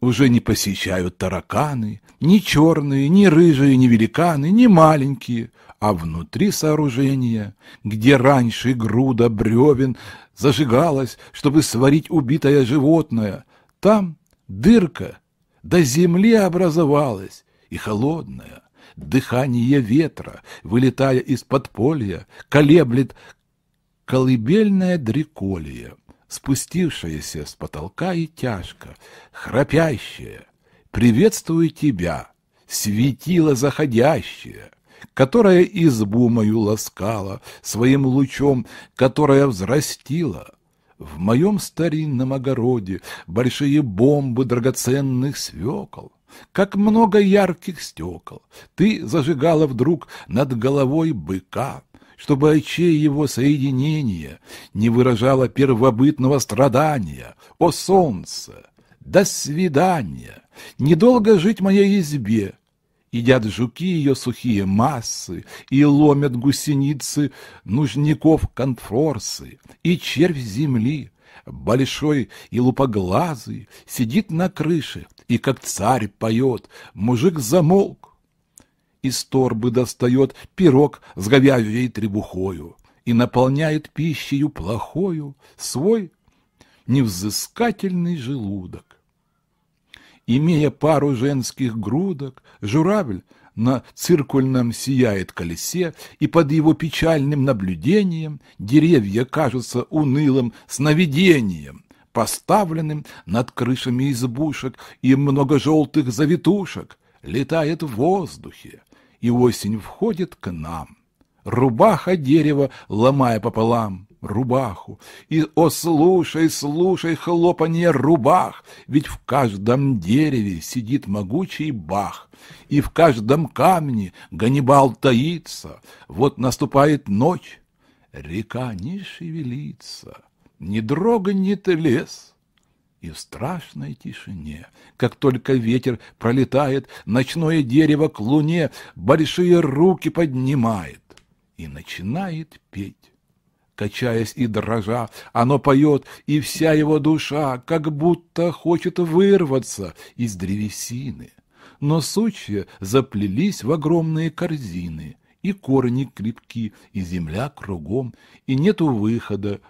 уже не посещают тараканы, ни черные, ни рыжие, ни великаны, ни маленькие а внутри сооружения, где раньше груда бревен зажигалась, чтобы сварить убитое животное, там дырка до земли образовалась и холодная. Дыхание ветра, вылетая из подполья, колеблет колыбельное дреколие, спустившееся с потолка и тяжко, храпящее, приветствую тебя, светило заходящее которая избу мою ласкала своим лучом, которая взрастила. В моем старинном огороде большие бомбы драгоценных свекол как много ярких стекол. Ты зажигала вдруг над головой быка, чтобы очей его соединения не выражало первобытного страдания. О солнце! До свидания! Недолго жить моей избе, Едят жуки ее сухие массы, и ломят гусеницы нужников конфорсы, и червь земли, большой и лупоглазый, сидит на крыше, и как царь поет, мужик замолк. Из торбы достает пирог с говяжьей требухою и наполняет пищею плохою свой невзыскательный желудок. Имея пару женских грудок, журавль на циркульном сияет колесе, и под его печальным наблюдением деревья кажутся унылым сновидением, поставленным над крышами избушек и много желтых завитушек, летает в воздухе, и осень входит к нам. Рубаха дерева ломая пополам рубаху. И, о, слушай, слушай, хлопанье рубах, ведь в каждом дереве сидит могучий бах, и в каждом камне Ганнибал таится. Вот наступает ночь, река не шевелится, не дроганет лес. И в страшной тишине, как только ветер пролетает, ночное дерево к луне большие руки поднимает и начинает петь качаясь и дрожа. Оно поет, и вся его душа как будто хочет вырваться из древесины. Но сучья заплелись в огромные корзины, и корни крепки, и земля кругом, и нету выхода,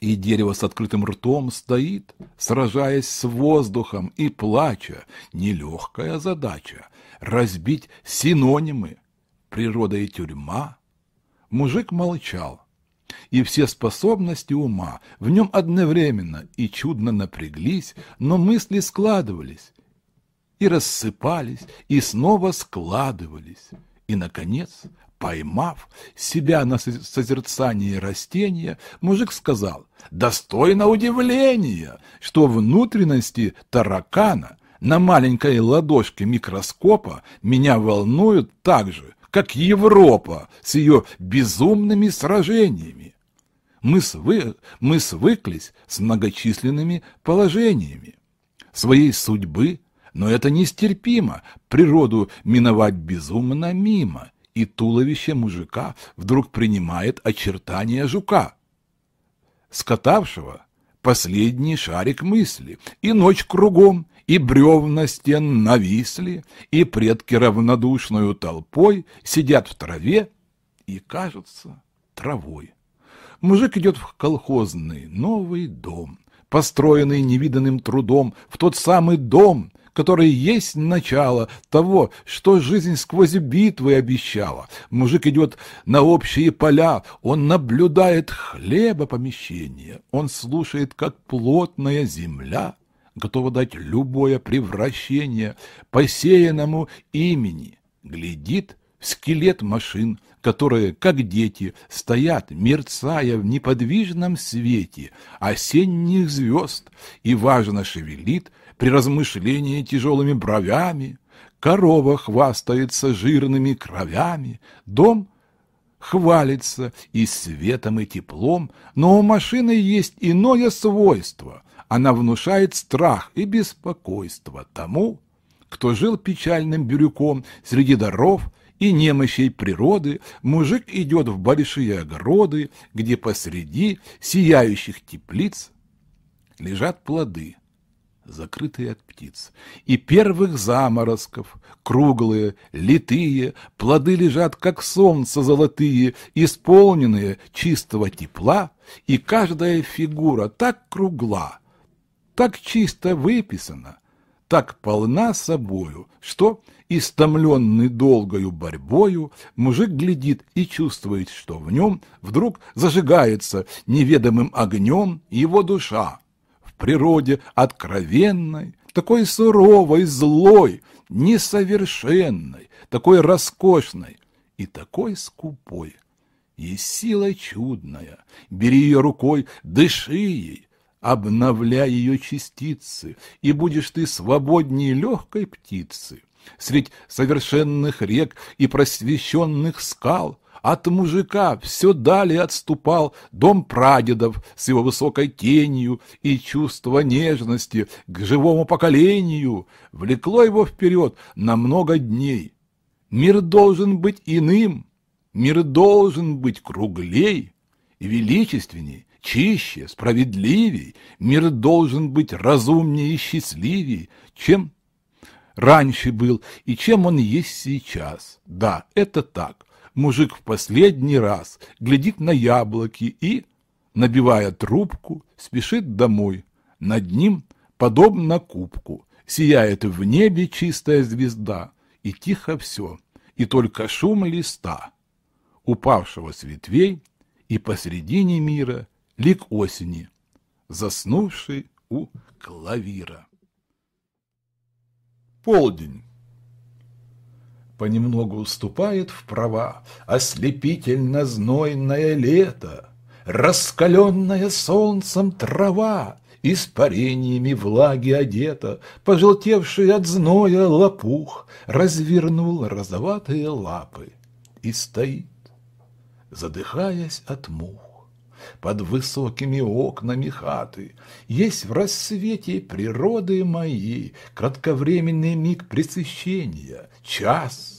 и дерево с открытым ртом стоит, сражаясь с воздухом и плача. Нелегкая задача – разбить синонимы «природа и тюрьма». Мужик молчал, и все способности ума в нем одновременно и чудно напряглись, но мысли складывались и рассыпались, и снова складывались. И, наконец, поймав себя на созерцании растения, мужик сказал, «Достойно удивления, что внутренности таракана на маленькой ладошке микроскопа меня волнуют так же, как Европа с ее безумными сражениями. Мы, свы... мы свыклись с многочисленными положениями своей судьбы, но это нестерпимо, природу миновать безумно мимо, и туловище мужика вдруг принимает очертания жука, скатавшего последний шарик мысли, и ночь кругом, и бревна стен нависли, и предки равнодушную толпой сидят в траве и, кажется, травой. Мужик идет в колхозный новый дом, построенный невиданным трудом, в тот самый дом, который есть начало того, что жизнь сквозь битвы обещала. Мужик идет на общие поля, он наблюдает хлебопомещение, он слушает, как плотная земля готова дать любое превращение посеянному имени. Глядит скелет машин, которые, как дети, стоят, мерцая в неподвижном свете осенних звезд и важно шевелит при размышлении тяжелыми бровями, корова хвастается жирными кровями, дом хвалится и светом, и теплом, но у машины есть иное свойство. Она внушает страх и беспокойство тому, кто жил печальным бюрюком среди даров и немощей природы, мужик идет в большие огороды, где посреди сияющих теплиц лежат плоды, закрытые от птиц, и первых заморозков, круглые, литые, плоды лежат, как солнце золотые, исполненные чистого тепла, и каждая фигура так кругла, так чисто выписана, так полна собою, что, истомленный долгою борьбою, мужик глядит и чувствует, что в нем вдруг зажигается неведомым огнем его душа. В природе откровенной, такой суровой, злой, несовершенной, такой роскошной и такой скупой. И сила чудная, бери ее рукой, дыши ей, обновляй ее частицы, и будешь ты свободнее легкой птицы, средь совершенных рек и просвещенных скал. От мужика все далее отступал дом прадедов с его высокой тенью и чувство нежности к живому поколению влекло его вперед на много дней. Мир должен быть иным, мир должен быть круглей и величественней, чище, справедливей, мир должен быть разумнее и счастливее, чем раньше был и чем он есть сейчас. Да, это так. Мужик в последний раз глядит на яблоки и, набивая трубку, спешит домой. Над ним, подобно кубку, сияет в небе чистая звезда, и тихо все, и только шум листа, упавшего с ветвей, и посредине мира лик осени, заснувший у клавира. Полдень понемногу уступает в права ослепительно знойное лето, раскаленная солнцем трава, испарениями влаги одета, пожелтевший от зноя лопух, развернул розоватые лапы и стоит, задыхаясь от мух под высокими окнами хаты. Есть в рассвете природы мои, кратковременный миг пресыщения, час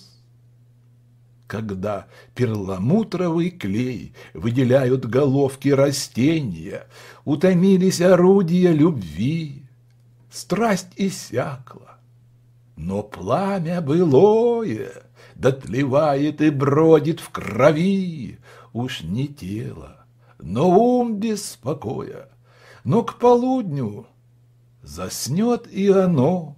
когда перламутровый клей выделяют головки растения, утомились орудия любви, страсть иссякла. Но пламя былое дотлевает и бродит в крови, уж не тело, но ум без покоя. Но к полудню заснет и оно,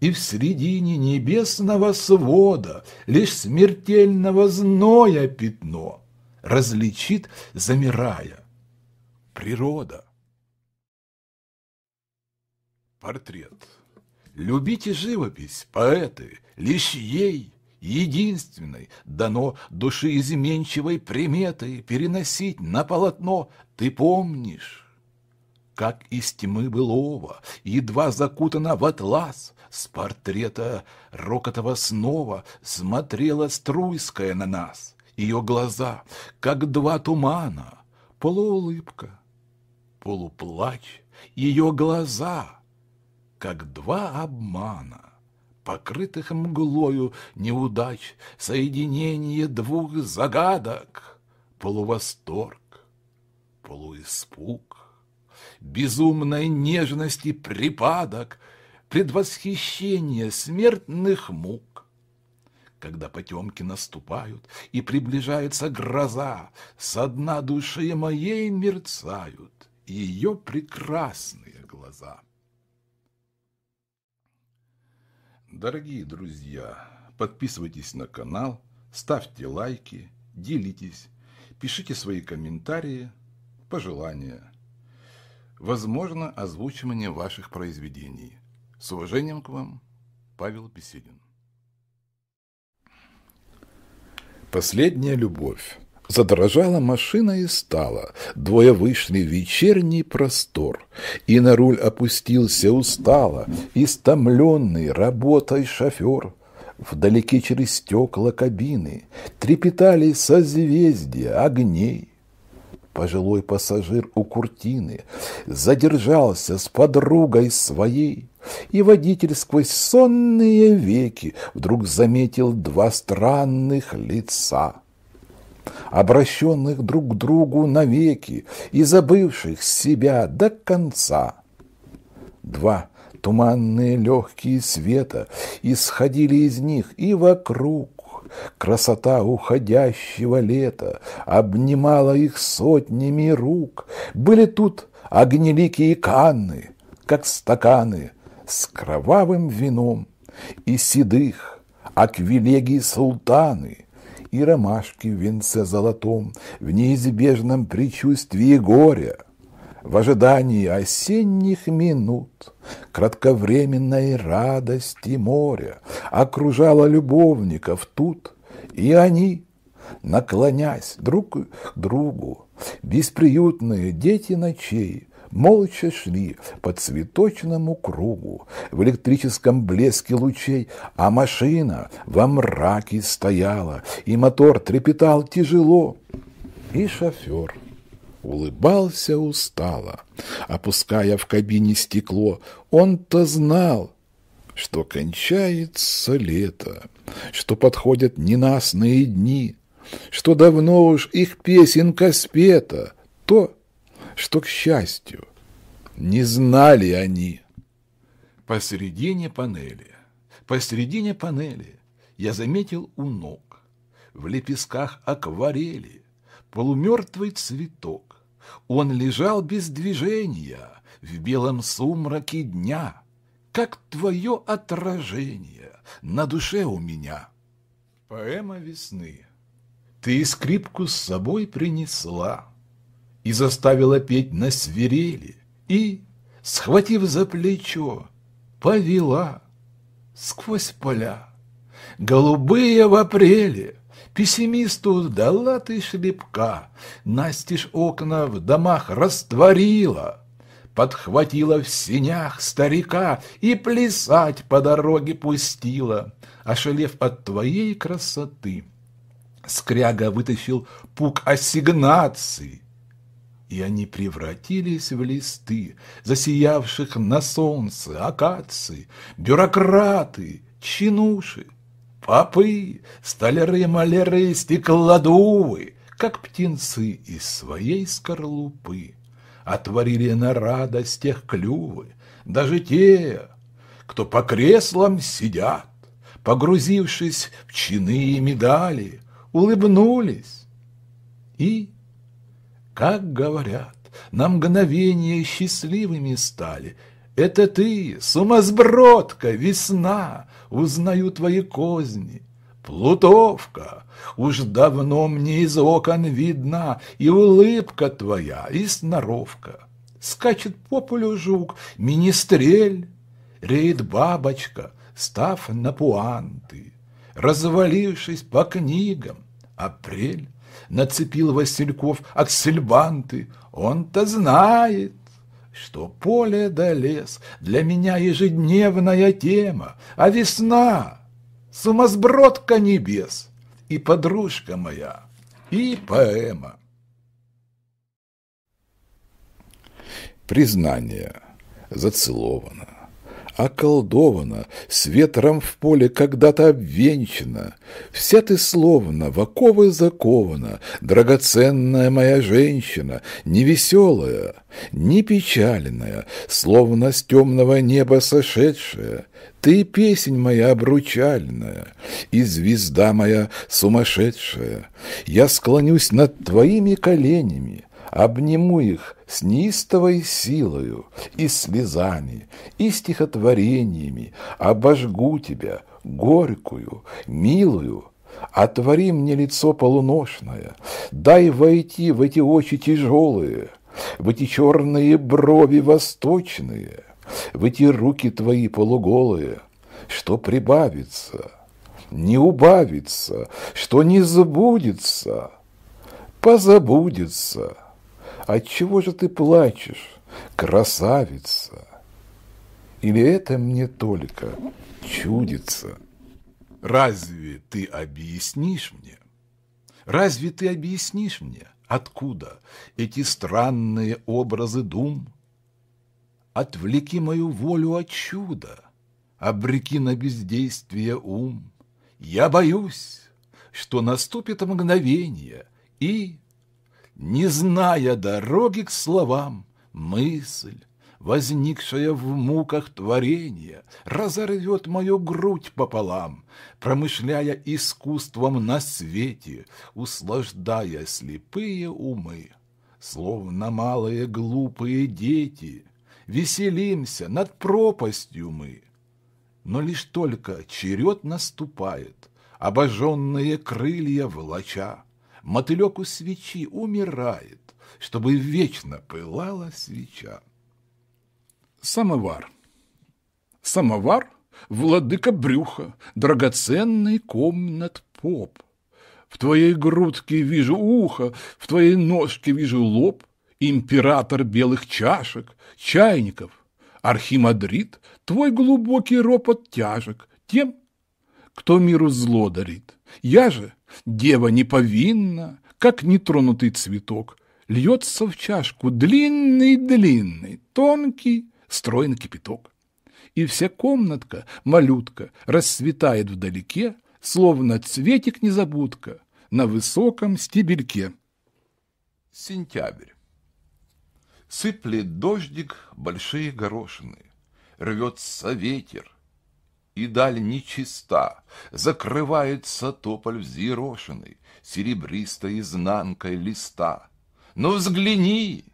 и в середине небесного свода лишь смертельного зноя пятно различит, замирая, природа. Портрет. Любите живопись, поэты, лишь ей – единственной дано души изменчивой приметой переносить на полотно. Ты помнишь, как из тьмы былого, едва закутана в атлас, с портрета рокотого снова смотрела Струйская на нас. Ее глаза, как два тумана, полуулыбка, полуплач, ее глаза, как два обмана покрытых мглою неудач, соединение двух загадок, полувосторг, полуиспуг, безумной нежности припадок, предвосхищение смертных мук. Когда потемки наступают и приближается гроза, со дна души моей мерцают ее прекрасные глаза. Дорогие друзья, подписывайтесь на канал, ставьте лайки, делитесь, пишите свои комментарии, пожелания. Возможно, озвучивание ваших произведений. С уважением к вам, Павел Беседин. Последняя любовь. Задрожала машина и стала. Двое вышли в вечерний простор. И на руль опустился устало, Истомленный работой шофер. Вдалеке через стекла кабины Трепетали созвездия огней. Пожилой пассажир у куртины Задержался с подругой своей. И водитель сквозь сонные веки Вдруг заметил два странных лица обращенных друг к другу навеки и забывших себя до конца. Два туманные легкие света исходили из них и вокруг. Красота уходящего лета обнимала их сотнями рук. Были тут огнеликие канны, как стаканы, с кровавым вином и седых аквилегий султаны — и ромашки в венце золотом, в неизбежном предчувствии горя, в ожидании осенних минут, кратковременной радости моря, окружала любовников тут, и они, наклонясь друг к другу, бесприютные дети ночей, молча шли по цветочному кругу в электрическом блеске лучей, а машина во мраке стояла, и мотор трепетал тяжело. И шофер улыбался устало, опуская в кабине стекло. Он-то знал, что кончается лето, что подходят ненастные дни, что давно уж их песенка спета, то, что, к счастью, не знали они. Посередине панели, посередине панели я заметил у ног, в лепестках акварели, полумертвый цветок. Он лежал без движения в белом сумраке дня, как твое отражение на душе у меня. Поэма весны. Ты скрипку с собой принесла, и заставила петь на свирели, и, схватив за плечо, повела сквозь поля. Голубые в апреле, пессимисту дала ты шлепка, настежь окна в домах растворила, Подхватила в синях старика И плясать по дороге пустила, Ошалев от твоей красоты. Скряга вытащил пук ассигнаций, и они превратились в листы, засиявших на солнце акации, бюрократы, чинуши, попы, столяры, маляры, стеклодувы, как птенцы из своей скорлупы. Отворили на радость тех клювы, даже те, кто по креслам сидят, погрузившись в чины и медали, улыбнулись и как говорят, на мгновение счастливыми стали. Это ты, сумасбродка, весна, узнаю твои козни. Плутовка, уж давно мне из окон видна и улыбка твоя, и сноровка. Скачет по полю жук, министрель, реет бабочка, став на пуанты, развалившись по книгам, апрель нацепил Васильков аксельбанты. Он-то знает, что поле да лес для меня ежедневная тема, а весна — сумасбродка небес, и подружка моя, и поэма. Признание зацеловано околдована, с ветром в поле когда-то обвенчана. Вся ты словно в оковы закована, драгоценная моя женщина, невеселая, не печальная, словно с темного неба сошедшая. Ты песень моя обручальная и звезда моя сумасшедшая. Я склонюсь над твоими коленями, Обниму их с неистовой силою и слезами, и стихотворениями, обожгу тебя, горькую, милую, Отвори мне лицо полуношное, дай войти в эти очи тяжелые, в эти черные брови восточные, в эти руки твои полуголые, что прибавится, не убавится, что не забудется, позабудется. От чего же ты плачешь, красавица? Или это мне только чудится? Разве ты объяснишь мне? Разве ты объяснишь мне, откуда эти странные образы дум? Отвлеки мою волю от чуда, обреки на бездействие ум. Я боюсь, что наступит мгновение, и не зная дороги к словам, мысль, возникшая в муках творения, разорвет мою грудь пополам, промышляя искусством на свете, услаждая слепые умы. Словно малые глупые дети, веселимся над пропастью мы. Но лишь только черед наступает, обожженные крылья влача мотылек у свечи умирает, чтобы вечно пылала свеча. Самовар. Самовар — владыка брюха, драгоценный комнат поп. В твоей грудке вижу ухо, в твоей ножке вижу лоб, император белых чашек, чайников, архимадрид, твой глубокий ропот тяжек тем, кто миру зло дарит. Я же, дева неповинна, как нетронутый цветок, льется в чашку длинный-длинный, тонкий, стройный кипяток. И вся комнатка, малютка, расцветает вдалеке, словно цветик-незабудка на высоком стебельке. Сентябрь. Сыплет дождик большие горошины, рвется ветер, и даль нечиста, Закрывается тополь взъерошенный Серебристой изнанкой листа. Но взгляни!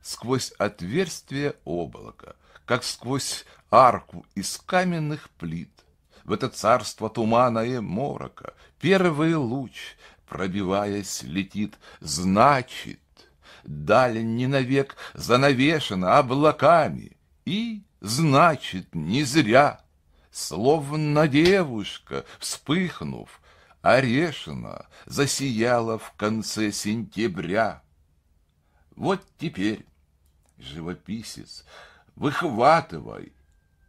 Сквозь отверстие облака, Как сквозь арку из каменных плит, В это царство тумана и морока Первый луч, пробиваясь, летит, Значит, даль не навек занавешена облаками, И, значит, не зря — Словно девушка, вспыхнув, Орешина засияла в конце сентября. Вот теперь, живописец, выхватывай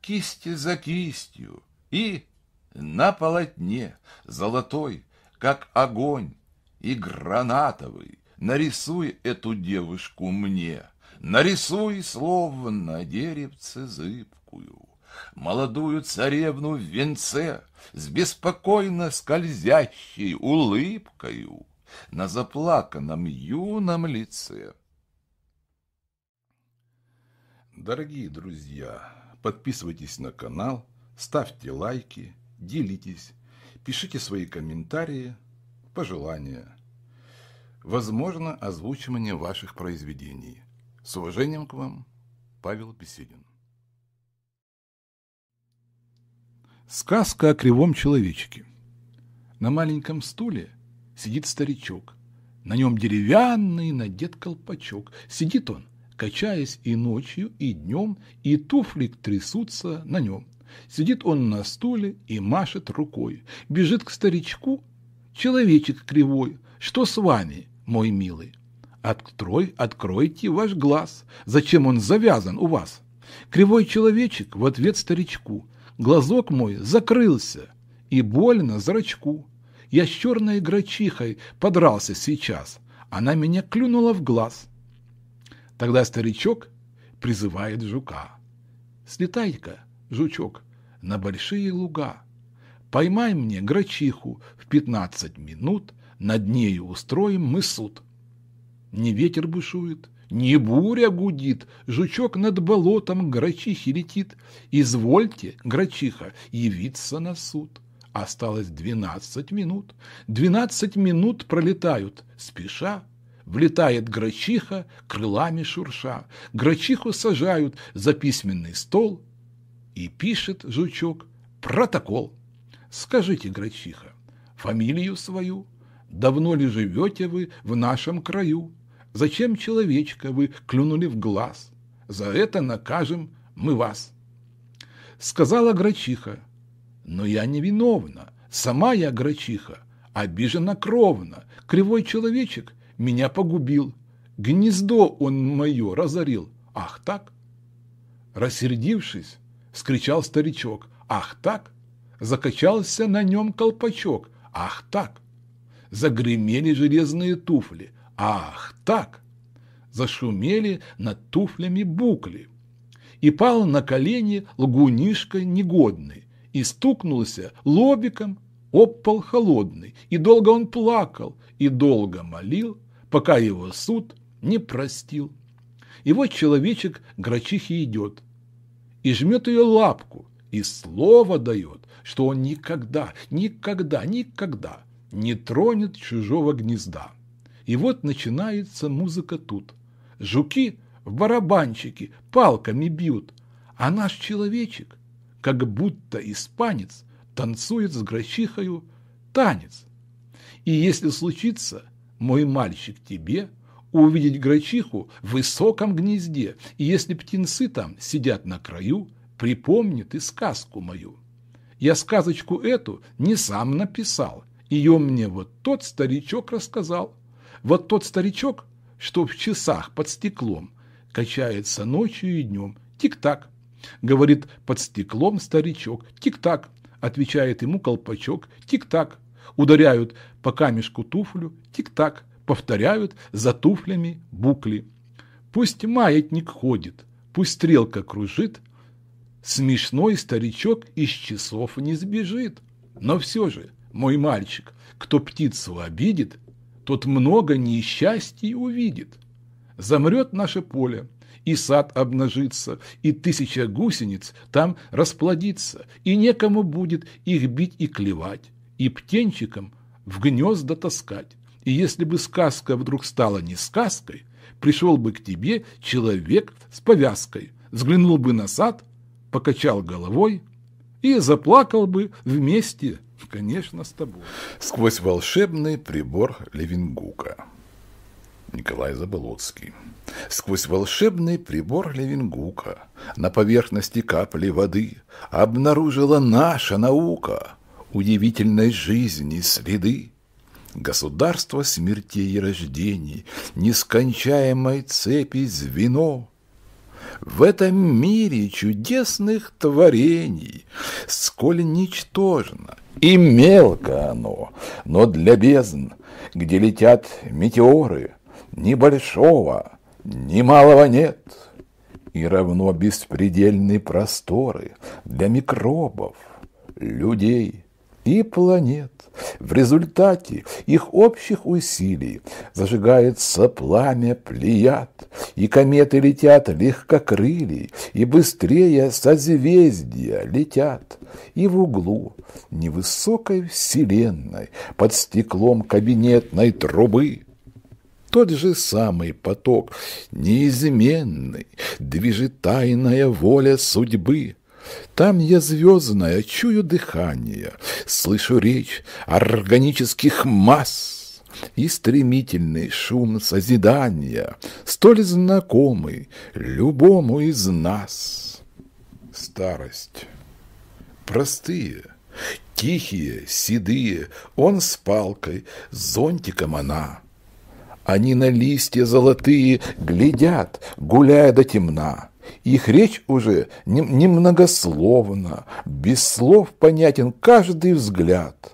кисти за кистью и на полотне золотой, как огонь, и гранатовый, нарисуй эту девушку мне, нарисуй словно деревце зыбкую молодую царевну в венце с беспокойно скользящей улыбкою на заплаканном юном лице. Дорогие друзья, подписывайтесь на канал, ставьте лайки, делитесь, пишите свои комментарии, пожелания. Возможно, озвучивание ваших произведений. С уважением к вам, Павел Беседин. Сказка о кривом человечке. На маленьком стуле сидит старичок. На нем деревянный надет колпачок. Сидит он, качаясь и ночью, и днем, и туфлик трясутся на нем. Сидит он на стуле и машет рукой. Бежит к старичку человечек кривой. Что с вами, мой милый? Открой, откройте ваш глаз. Зачем он завязан у вас? Кривой человечек в ответ старичку – Глазок мой закрылся, и больно зрачку. Я с черной грачихой подрался сейчас. Она меня клюнула в глаз. Тогда старичок призывает жука. Слетай-ка, жучок, на большие луга. Поймай мне грачиху в пятнадцать минут, над нею устроим мы суд. Не ветер бушует, не буря гудит, жучок над болотом грачихи летит. Извольте, грачиха, явиться на суд. Осталось двенадцать минут. Двенадцать минут пролетают, спеша. Влетает грачиха, крылами шурша. Грачиху сажают за письменный стол. И пишет жучок протокол. Скажите, грачиха, фамилию свою? Давно ли живете вы в нашем краю? Зачем человечка вы клюнули в глаз? За это накажем мы вас. Сказала грачиха, но я не виновна, сама я грачиха, обижена кровно, кривой человечек меня погубил, гнездо он мое разорил, ах так? Рассердившись, скричал старичок, ах так? Закачался на нем колпачок, ах так? Загремели железные туфли, Ах, так! Зашумели над туфлями букли. И пал на колени лгунишка негодный, и стукнулся лобиком об пол холодный, и долго он плакал, и долго молил, пока его суд не простил. И вот человечек грачихи идет, и жмет ее лапку, и слово дает, что он никогда, никогда, никогда не тронет чужого гнезда. И вот начинается музыка тут. Жуки в барабанчики палками бьют, а наш человечек, как будто испанец, танцует с грачихою танец. И если случится, мой мальчик, тебе увидеть грачиху в высоком гнезде, и если птенцы там сидят на краю, припомни ты сказку мою. Я сказочку эту не сам написал, ее мне вот тот старичок рассказал. Вот тот старичок, что в часах под стеклом, качается ночью и днем. Тик-так. Говорит под стеклом старичок. Тик-так. Отвечает ему колпачок. Тик-так. Ударяют по камешку туфлю. Тик-так. Повторяют за туфлями букли. Пусть маятник ходит, пусть стрелка кружит, Смешной старичок из часов не сбежит. Но все же, мой мальчик, кто птицу обидит, тот много несчастий увидит. Замрет наше поле, и сад обнажится, и тысяча гусениц там расплодится, и некому будет их бить и клевать, и птенчикам в гнезда таскать. И если бы сказка вдруг стала не сказкой, пришел бы к тебе человек с повязкой, взглянул бы на сад, покачал головой и заплакал бы вместе Конечно, с тобой. Сквозь волшебный прибор Левингука. Николай Заболоцкий. Сквозь волшебный прибор Левингука На поверхности капли воды Обнаружила наша наука Удивительной жизни следы. Государство смертей и рождений, Нескончаемой цепи звено. В этом мире чудесных творений Сколь ничтожно — и мелко оно, но для бездн, где летят метеоры, ни большого, ни малого нет. И равно беспредельные просторы для микробов, людей, и планет. В результате их общих усилий зажигается пламя плеяд, и кометы летят легкокрылей, и быстрее созвездия летят. И в углу невысокой вселенной под стеклом кабинетной трубы тот же самый поток, неизменный, движет тайная воля судьбы, там я звездная, чую дыхание, слышу речь органических масс и стремительный шум созидания, столь знакомый любому из нас. Старость. Простые, тихие, седые, он с палкой, с зонтиком она. Они на листья золотые глядят, гуляя до темна. Их речь уже немногословна, без слов понятен каждый взгляд.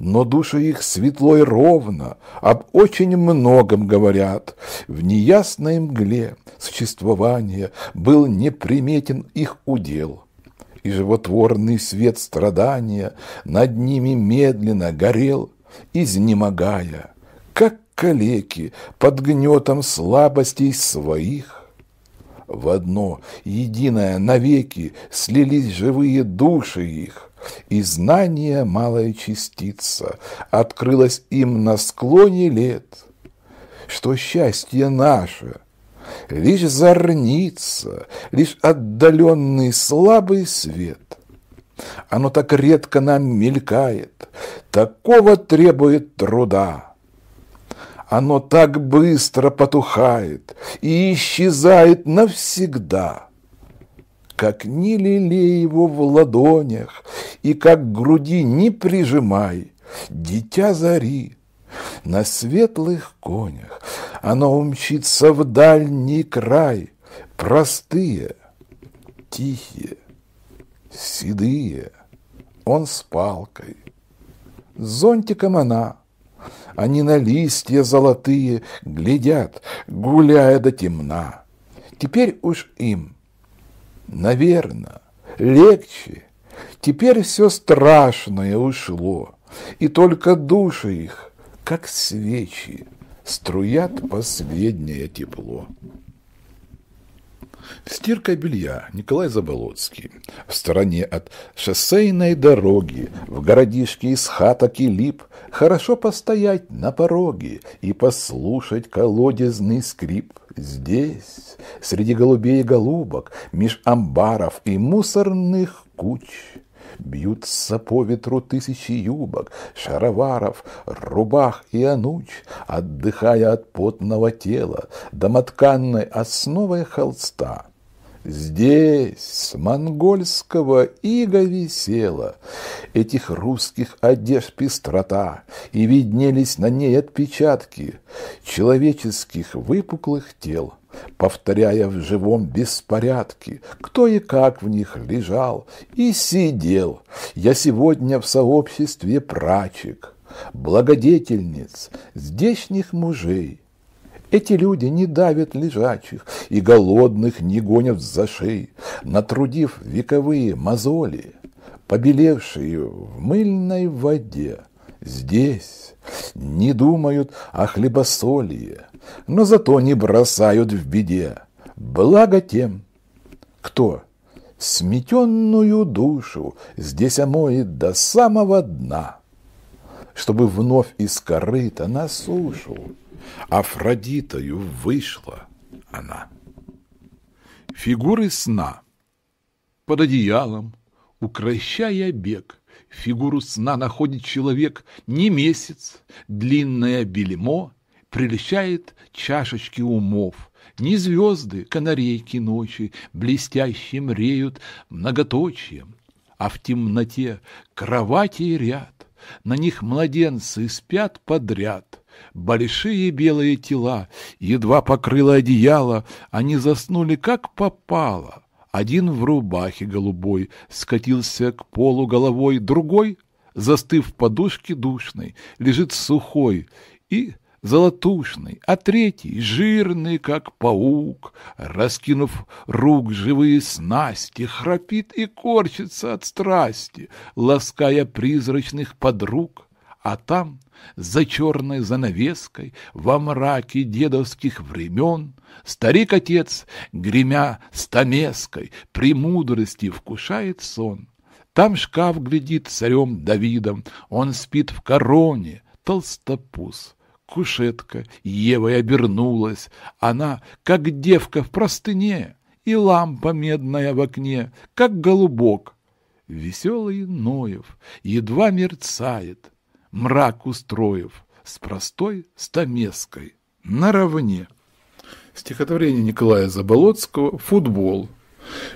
Но душа их светло и ровно, об очень многом говорят. В неясной мгле существования был неприметен их удел. И животворный свет страдания над ними медленно горел, изнемогая, как калеки под гнетом слабостей своих в одно, единое навеки слились живые души их, и знание малая частица открылось им на склоне лет, что счастье наше лишь зорница, лишь отдаленный слабый свет. Оно так редко нам мелькает, такого требует труда оно так быстро потухает и исчезает навсегда, как не лелей его в ладонях и как к груди не прижимай, дитя зари на светлых конях, оно умчится в дальний край, простые, тихие, седые, он с палкой, с зонтиком она – они на листья золотые глядят, гуляя до темна. Теперь уж им, наверное, легче. Теперь все страшное ушло, и только души их, как свечи, струят последнее тепло. Стирка белья Николай Заболоцкий. В стороне от шоссейной дороги, в городишке из хаток и лип, хорошо постоять на пороге и послушать колодезный скрип. Здесь, среди голубей и голубок, меж амбаров и мусорных куч – Бьются по ветру тысячи юбок, шароваров, рубах и ануч, отдыхая от потного тела, домотканной основой холста. Здесь с монгольского иго висела Этих русских одежд пестрота, И виднелись на ней отпечатки Человеческих выпуклых тел повторяя в живом беспорядке, кто и как в них лежал и сидел. Я сегодня в сообществе прачек, благодетельниц, здешних мужей. Эти люди не давят лежачих и голодных не гонят за шеи, натрудив вековые мозоли, побелевшие в мыльной воде. Здесь, не думают о хлебосолье, но зато не бросают в беде. Благо тем, кто сметенную душу здесь омоет до самого дна, чтобы вновь из корыта на сушу Афродитою вышла она. Фигуры сна под одеялом, укращая бег, фигуру сна находит человек не месяц, длинное белимо прельщает чашечки умов, не звезды, канарейки ночи, блестящим мреют многоточием, а в темноте кровати ряд, на них младенцы спят подряд. Большие белые тела, едва покрыло одеяло, они заснули как попало — один в рубахе голубой скатился к полу головой, другой, застыв в подушке душной, лежит сухой и золотушный, а третий, жирный, как паук, раскинув рук живые снасти, храпит и корчится от страсти, лаская призрачных подруг. А там, за черной занавеской, во мраке дедовских времен, Старик-отец, гремя стамеской, при мудрости вкушает сон. Там шкаф глядит царем Давидом, он спит в короне, толстопуз. Кушетка Евой обернулась, она, как девка в простыне, и лампа медная в окне, как голубок. Веселый Ноев едва мерцает — мрак устроив, с простой стамеской, наравне. Стихотворение Николая Заболоцкого «Футбол».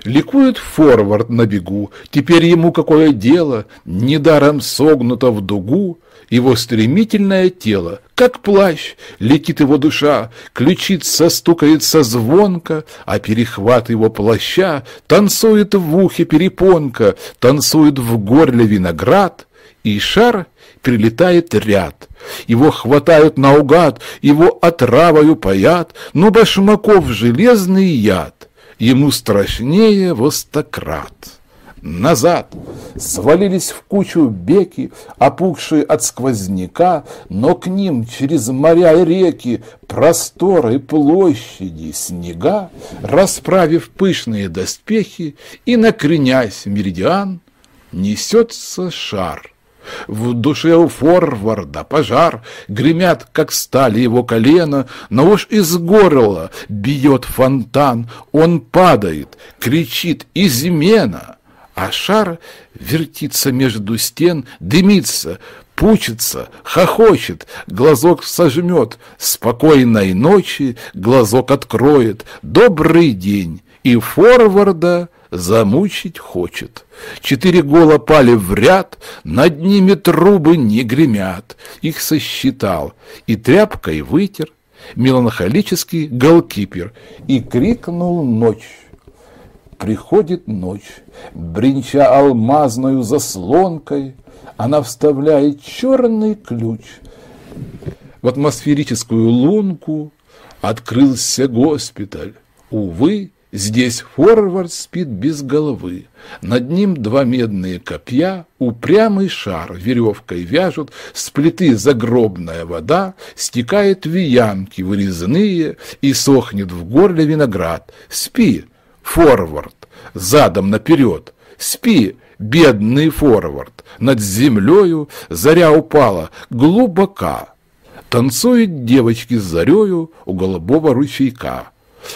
Ликует форвард на бегу, теперь ему какое дело, недаром согнуто в дугу, его стремительное тело, как плащ, летит его душа, ключица стукается звонко, а перехват его плаща танцует в ухе перепонка, танцует в горле виноград — и шар прилетает ряд. Его хватают наугад, его отравою паят, но башмаков железный яд. Ему страшнее востократ. Назад свалились в кучу беки, опухшие от сквозняка, но к ним через моря и реки, просторы, площади, снега, расправив пышные доспехи и накренясь меридиан, несется шар в душе у форварда пожар, гремят, как стали его колено, но уж из горла бьет фонтан, он падает, кричит «измена!» А шар вертится между стен, дымится, пучится, хохочет, глазок сожмет, спокойной ночи глазок откроет, добрый день, и форварда — замучить хочет. Четыре гола пали в ряд, над ними трубы не гремят. Их сосчитал и тряпкой вытер меланхолический голкипер и крикнул ночь. Приходит ночь, бринча алмазною заслонкой, она вставляет черный ключ. В атмосферическую лунку открылся госпиталь. Увы, Здесь форвард спит без головы. Над ним два медные копья, упрямый шар веревкой вяжут, с плиты загробная вода, стекает в ямки вырезанные и сохнет в горле виноград. Спи, форвард, задом наперед, спи, бедный форвард, над землею заря упала глубока. Танцуют девочки с зарею у голубого ручейка.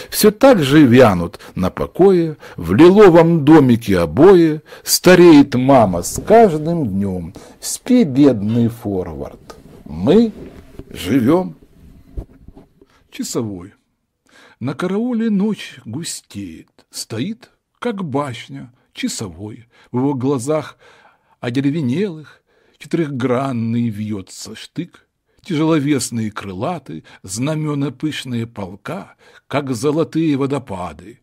Все так же вянут на покое, в лиловом домике обои, стареет мама с каждым днем. Спи, бедный форвард, мы живем. Часовой. На карауле ночь густеет, стоит, как башня, часовой. В его глазах одеревенелых четырехгранный вьется штык, тяжеловесные крылаты, знамена пышные полка, как золотые водопады.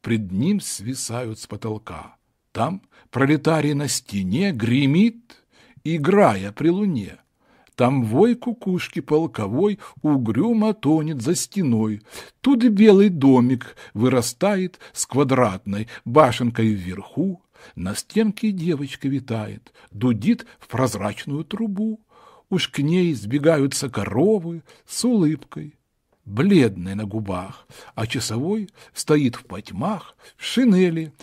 Пред ним свисают с потолка. Там пролетарий на стене гремит, играя при луне. Там вой кукушки полковой угрюмо тонет за стеной. Тут белый домик вырастает с квадратной башенкой вверху. На стенке девочка витает, дудит в прозрачную трубу. Уж к ней сбегаются коровы с улыбкой, бледной на губах, а часовой стоит в потьмах, в шинели,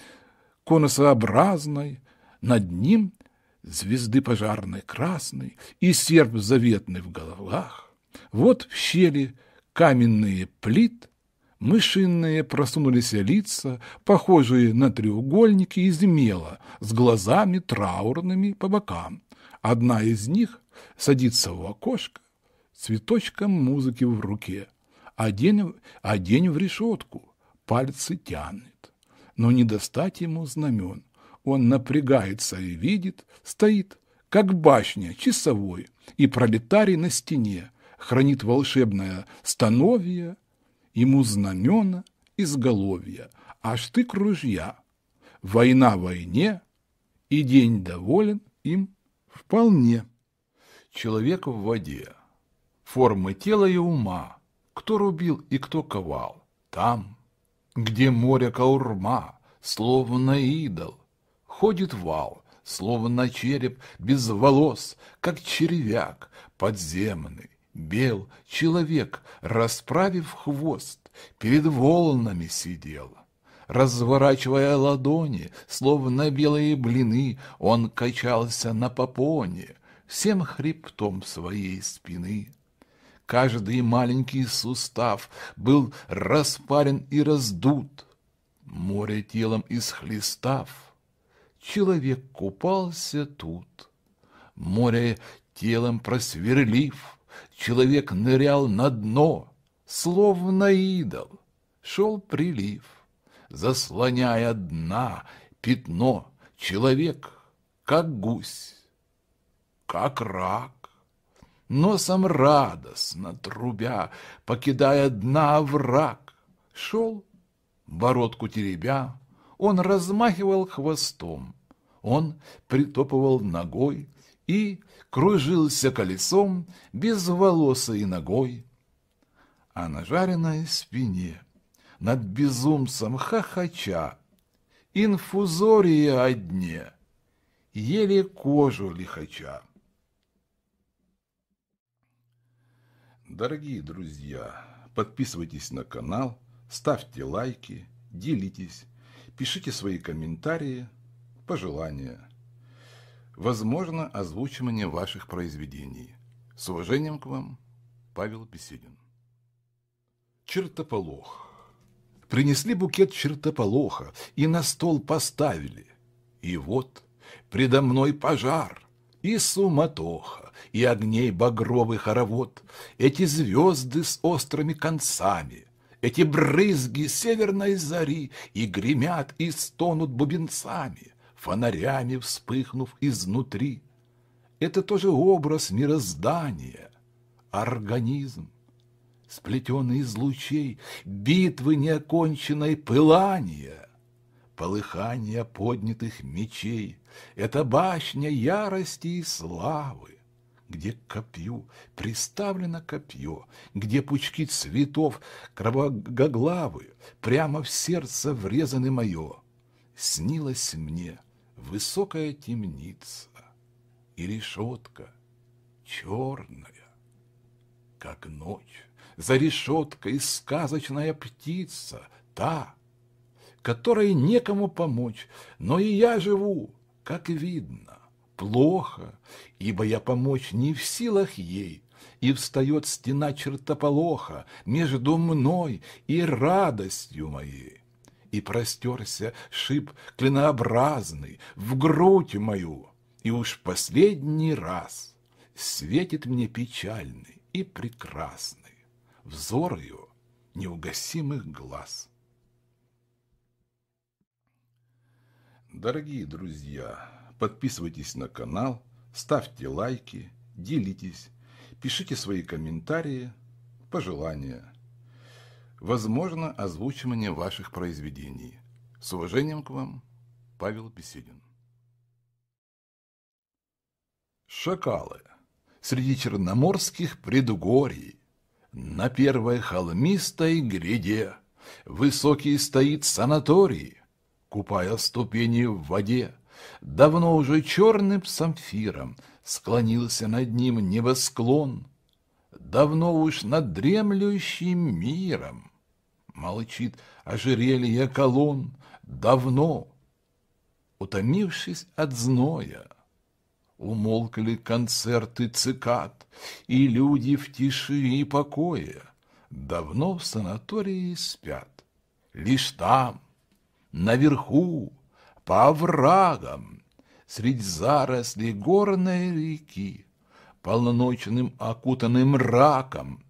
конусообразной, над ним звезды пожарной красной и серп заветный в головах. Вот в щели каменные плит, мышиные просунулись лица, похожие на треугольники из мела, с глазами траурными по бокам. Одна из них садится в окошко, цветочком музыки в руке, а день, а день в решетку, пальцы тянет. Но не достать ему знамен. Он напрягается и видит, стоит, как башня, часовой, и пролетарий на стене, хранит волшебное становье, ему знамена, изголовья, а штык ружья. Война войне, и день доволен им вполне. Человек в воде, формы тела и ума, кто рубил и кто ковал, там, где море каурма, словно идол, ходит вал, словно череп без волос, как червяк подземный, бел человек, расправив хвост, перед волнами сидел. Разворачивая ладони, словно белые блины, он качался на попоне, всем хребтом своей спины. Каждый маленький сустав был распарен и раздут, море телом исхлестав. Человек купался тут, море телом просверлив, человек нырял на дно, словно идол. Шел прилив, заслоняя дна пятно, человек, как гусь как рак. Носом радостно трубя, покидая дна враг, шел, бородку теребя, он размахивал хвостом, он притопывал ногой и кружился колесом без волоса и ногой. А на жареной спине над безумцем хохоча инфузория одне, еле кожу лихача. Дорогие друзья, подписывайтесь на канал, ставьте лайки, делитесь, пишите свои комментарии, пожелания. Возможно, озвучивание ваших произведений. С уважением к вам, Павел Беседин. Чертополох. Принесли букет чертополоха и на стол поставили. И вот предо мной пожар – и суматоха, и огней багровый хоровод, Эти звезды с острыми концами, Эти брызги северной зари И гремят, и стонут бубенцами, Фонарями вспыхнув изнутри. Это тоже образ мироздания, Организм, сплетенный из лучей Битвы неоконченной пылания — полыхания поднятых мечей. Это башня ярости и славы, где к копью приставлено копье, где пучки цветов кровогоглавы прямо в сердце врезаны мое. Снилась мне высокая темница и решетка черная, как ночь. За решеткой сказочная птица, та — которой некому помочь, но и я живу, как видно, плохо, ибо я помочь не в силах ей, и встает стена чертополоха между мной и радостью моей. И простерся шип клинообразный в грудь мою, и уж последний раз светит мне печальный и прекрасный взор ее неугасимых глаз. Дорогие друзья, подписывайтесь на канал, ставьте лайки, делитесь, пишите свои комментарии, пожелания. Возможно, озвучивание ваших произведений. С уважением к вам, Павел Беседин. Шакалы. Среди черноморских предугорий, На первой холмистой гряде, Высокий стоит санаторий, купая ступени в воде. Давно уже черным самфиром склонился над ним небосклон. Давно уж над дремлющим миром молчит ожерелье колонн. Давно, утомившись от зноя, умолкли концерты цикад, и люди в тиши и покое давно в санатории спят. Лишь там, наверху, по оврагам, среди зарослей горной реки, полночным окутанным раком.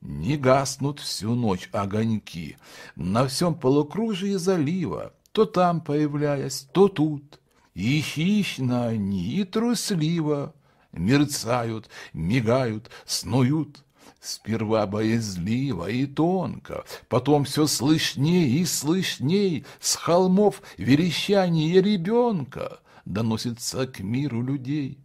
Не гаснут всю ночь огоньки на всем полукружии залива, то там появляясь, то тут. И хищно они, и трусливо мерцают, мигают, снуют, Сперва боязливо и тонко, потом все слышней и слышней, с холмов верещание ребенка доносится к миру людей.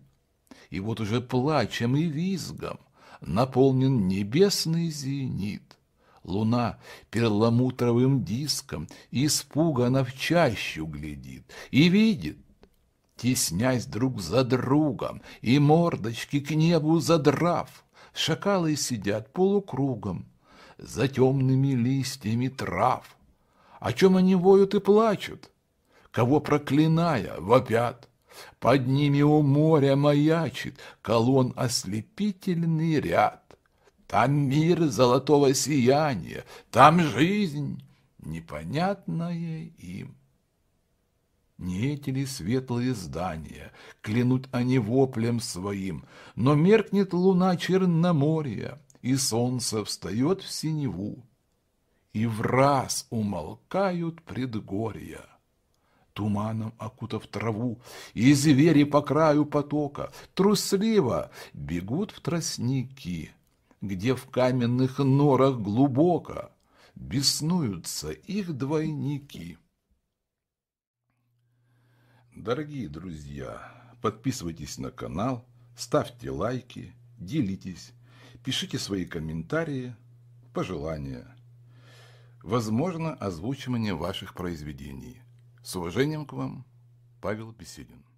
И вот уже плачем и визгом наполнен небесный зенит. Луна перламутровым диском испуганно в чащу глядит и видит, теснясь друг за другом и мордочки к небу задрав, шакалы сидят полукругом, за темными листьями трав. О чем они воют и плачут? Кого проклиная, вопят? Под ними у моря маячит колонн ослепительный ряд. Там мир золотого сияния, там жизнь, непонятная им. Не эти ли светлые здания, клянут они воплем своим, но меркнет луна Черноморья, и солнце встает в синеву, и в раз умолкают предгорья. Туманом окутав траву, и звери по краю потока трусливо бегут в тростники, где в каменных норах глубоко беснуются их двойники. Дорогие друзья, подписывайтесь на канал, ставьте лайки, делитесь, пишите свои комментарии, пожелания. Возможно, озвучивание ваших произведений. С уважением к вам, Павел Беседин.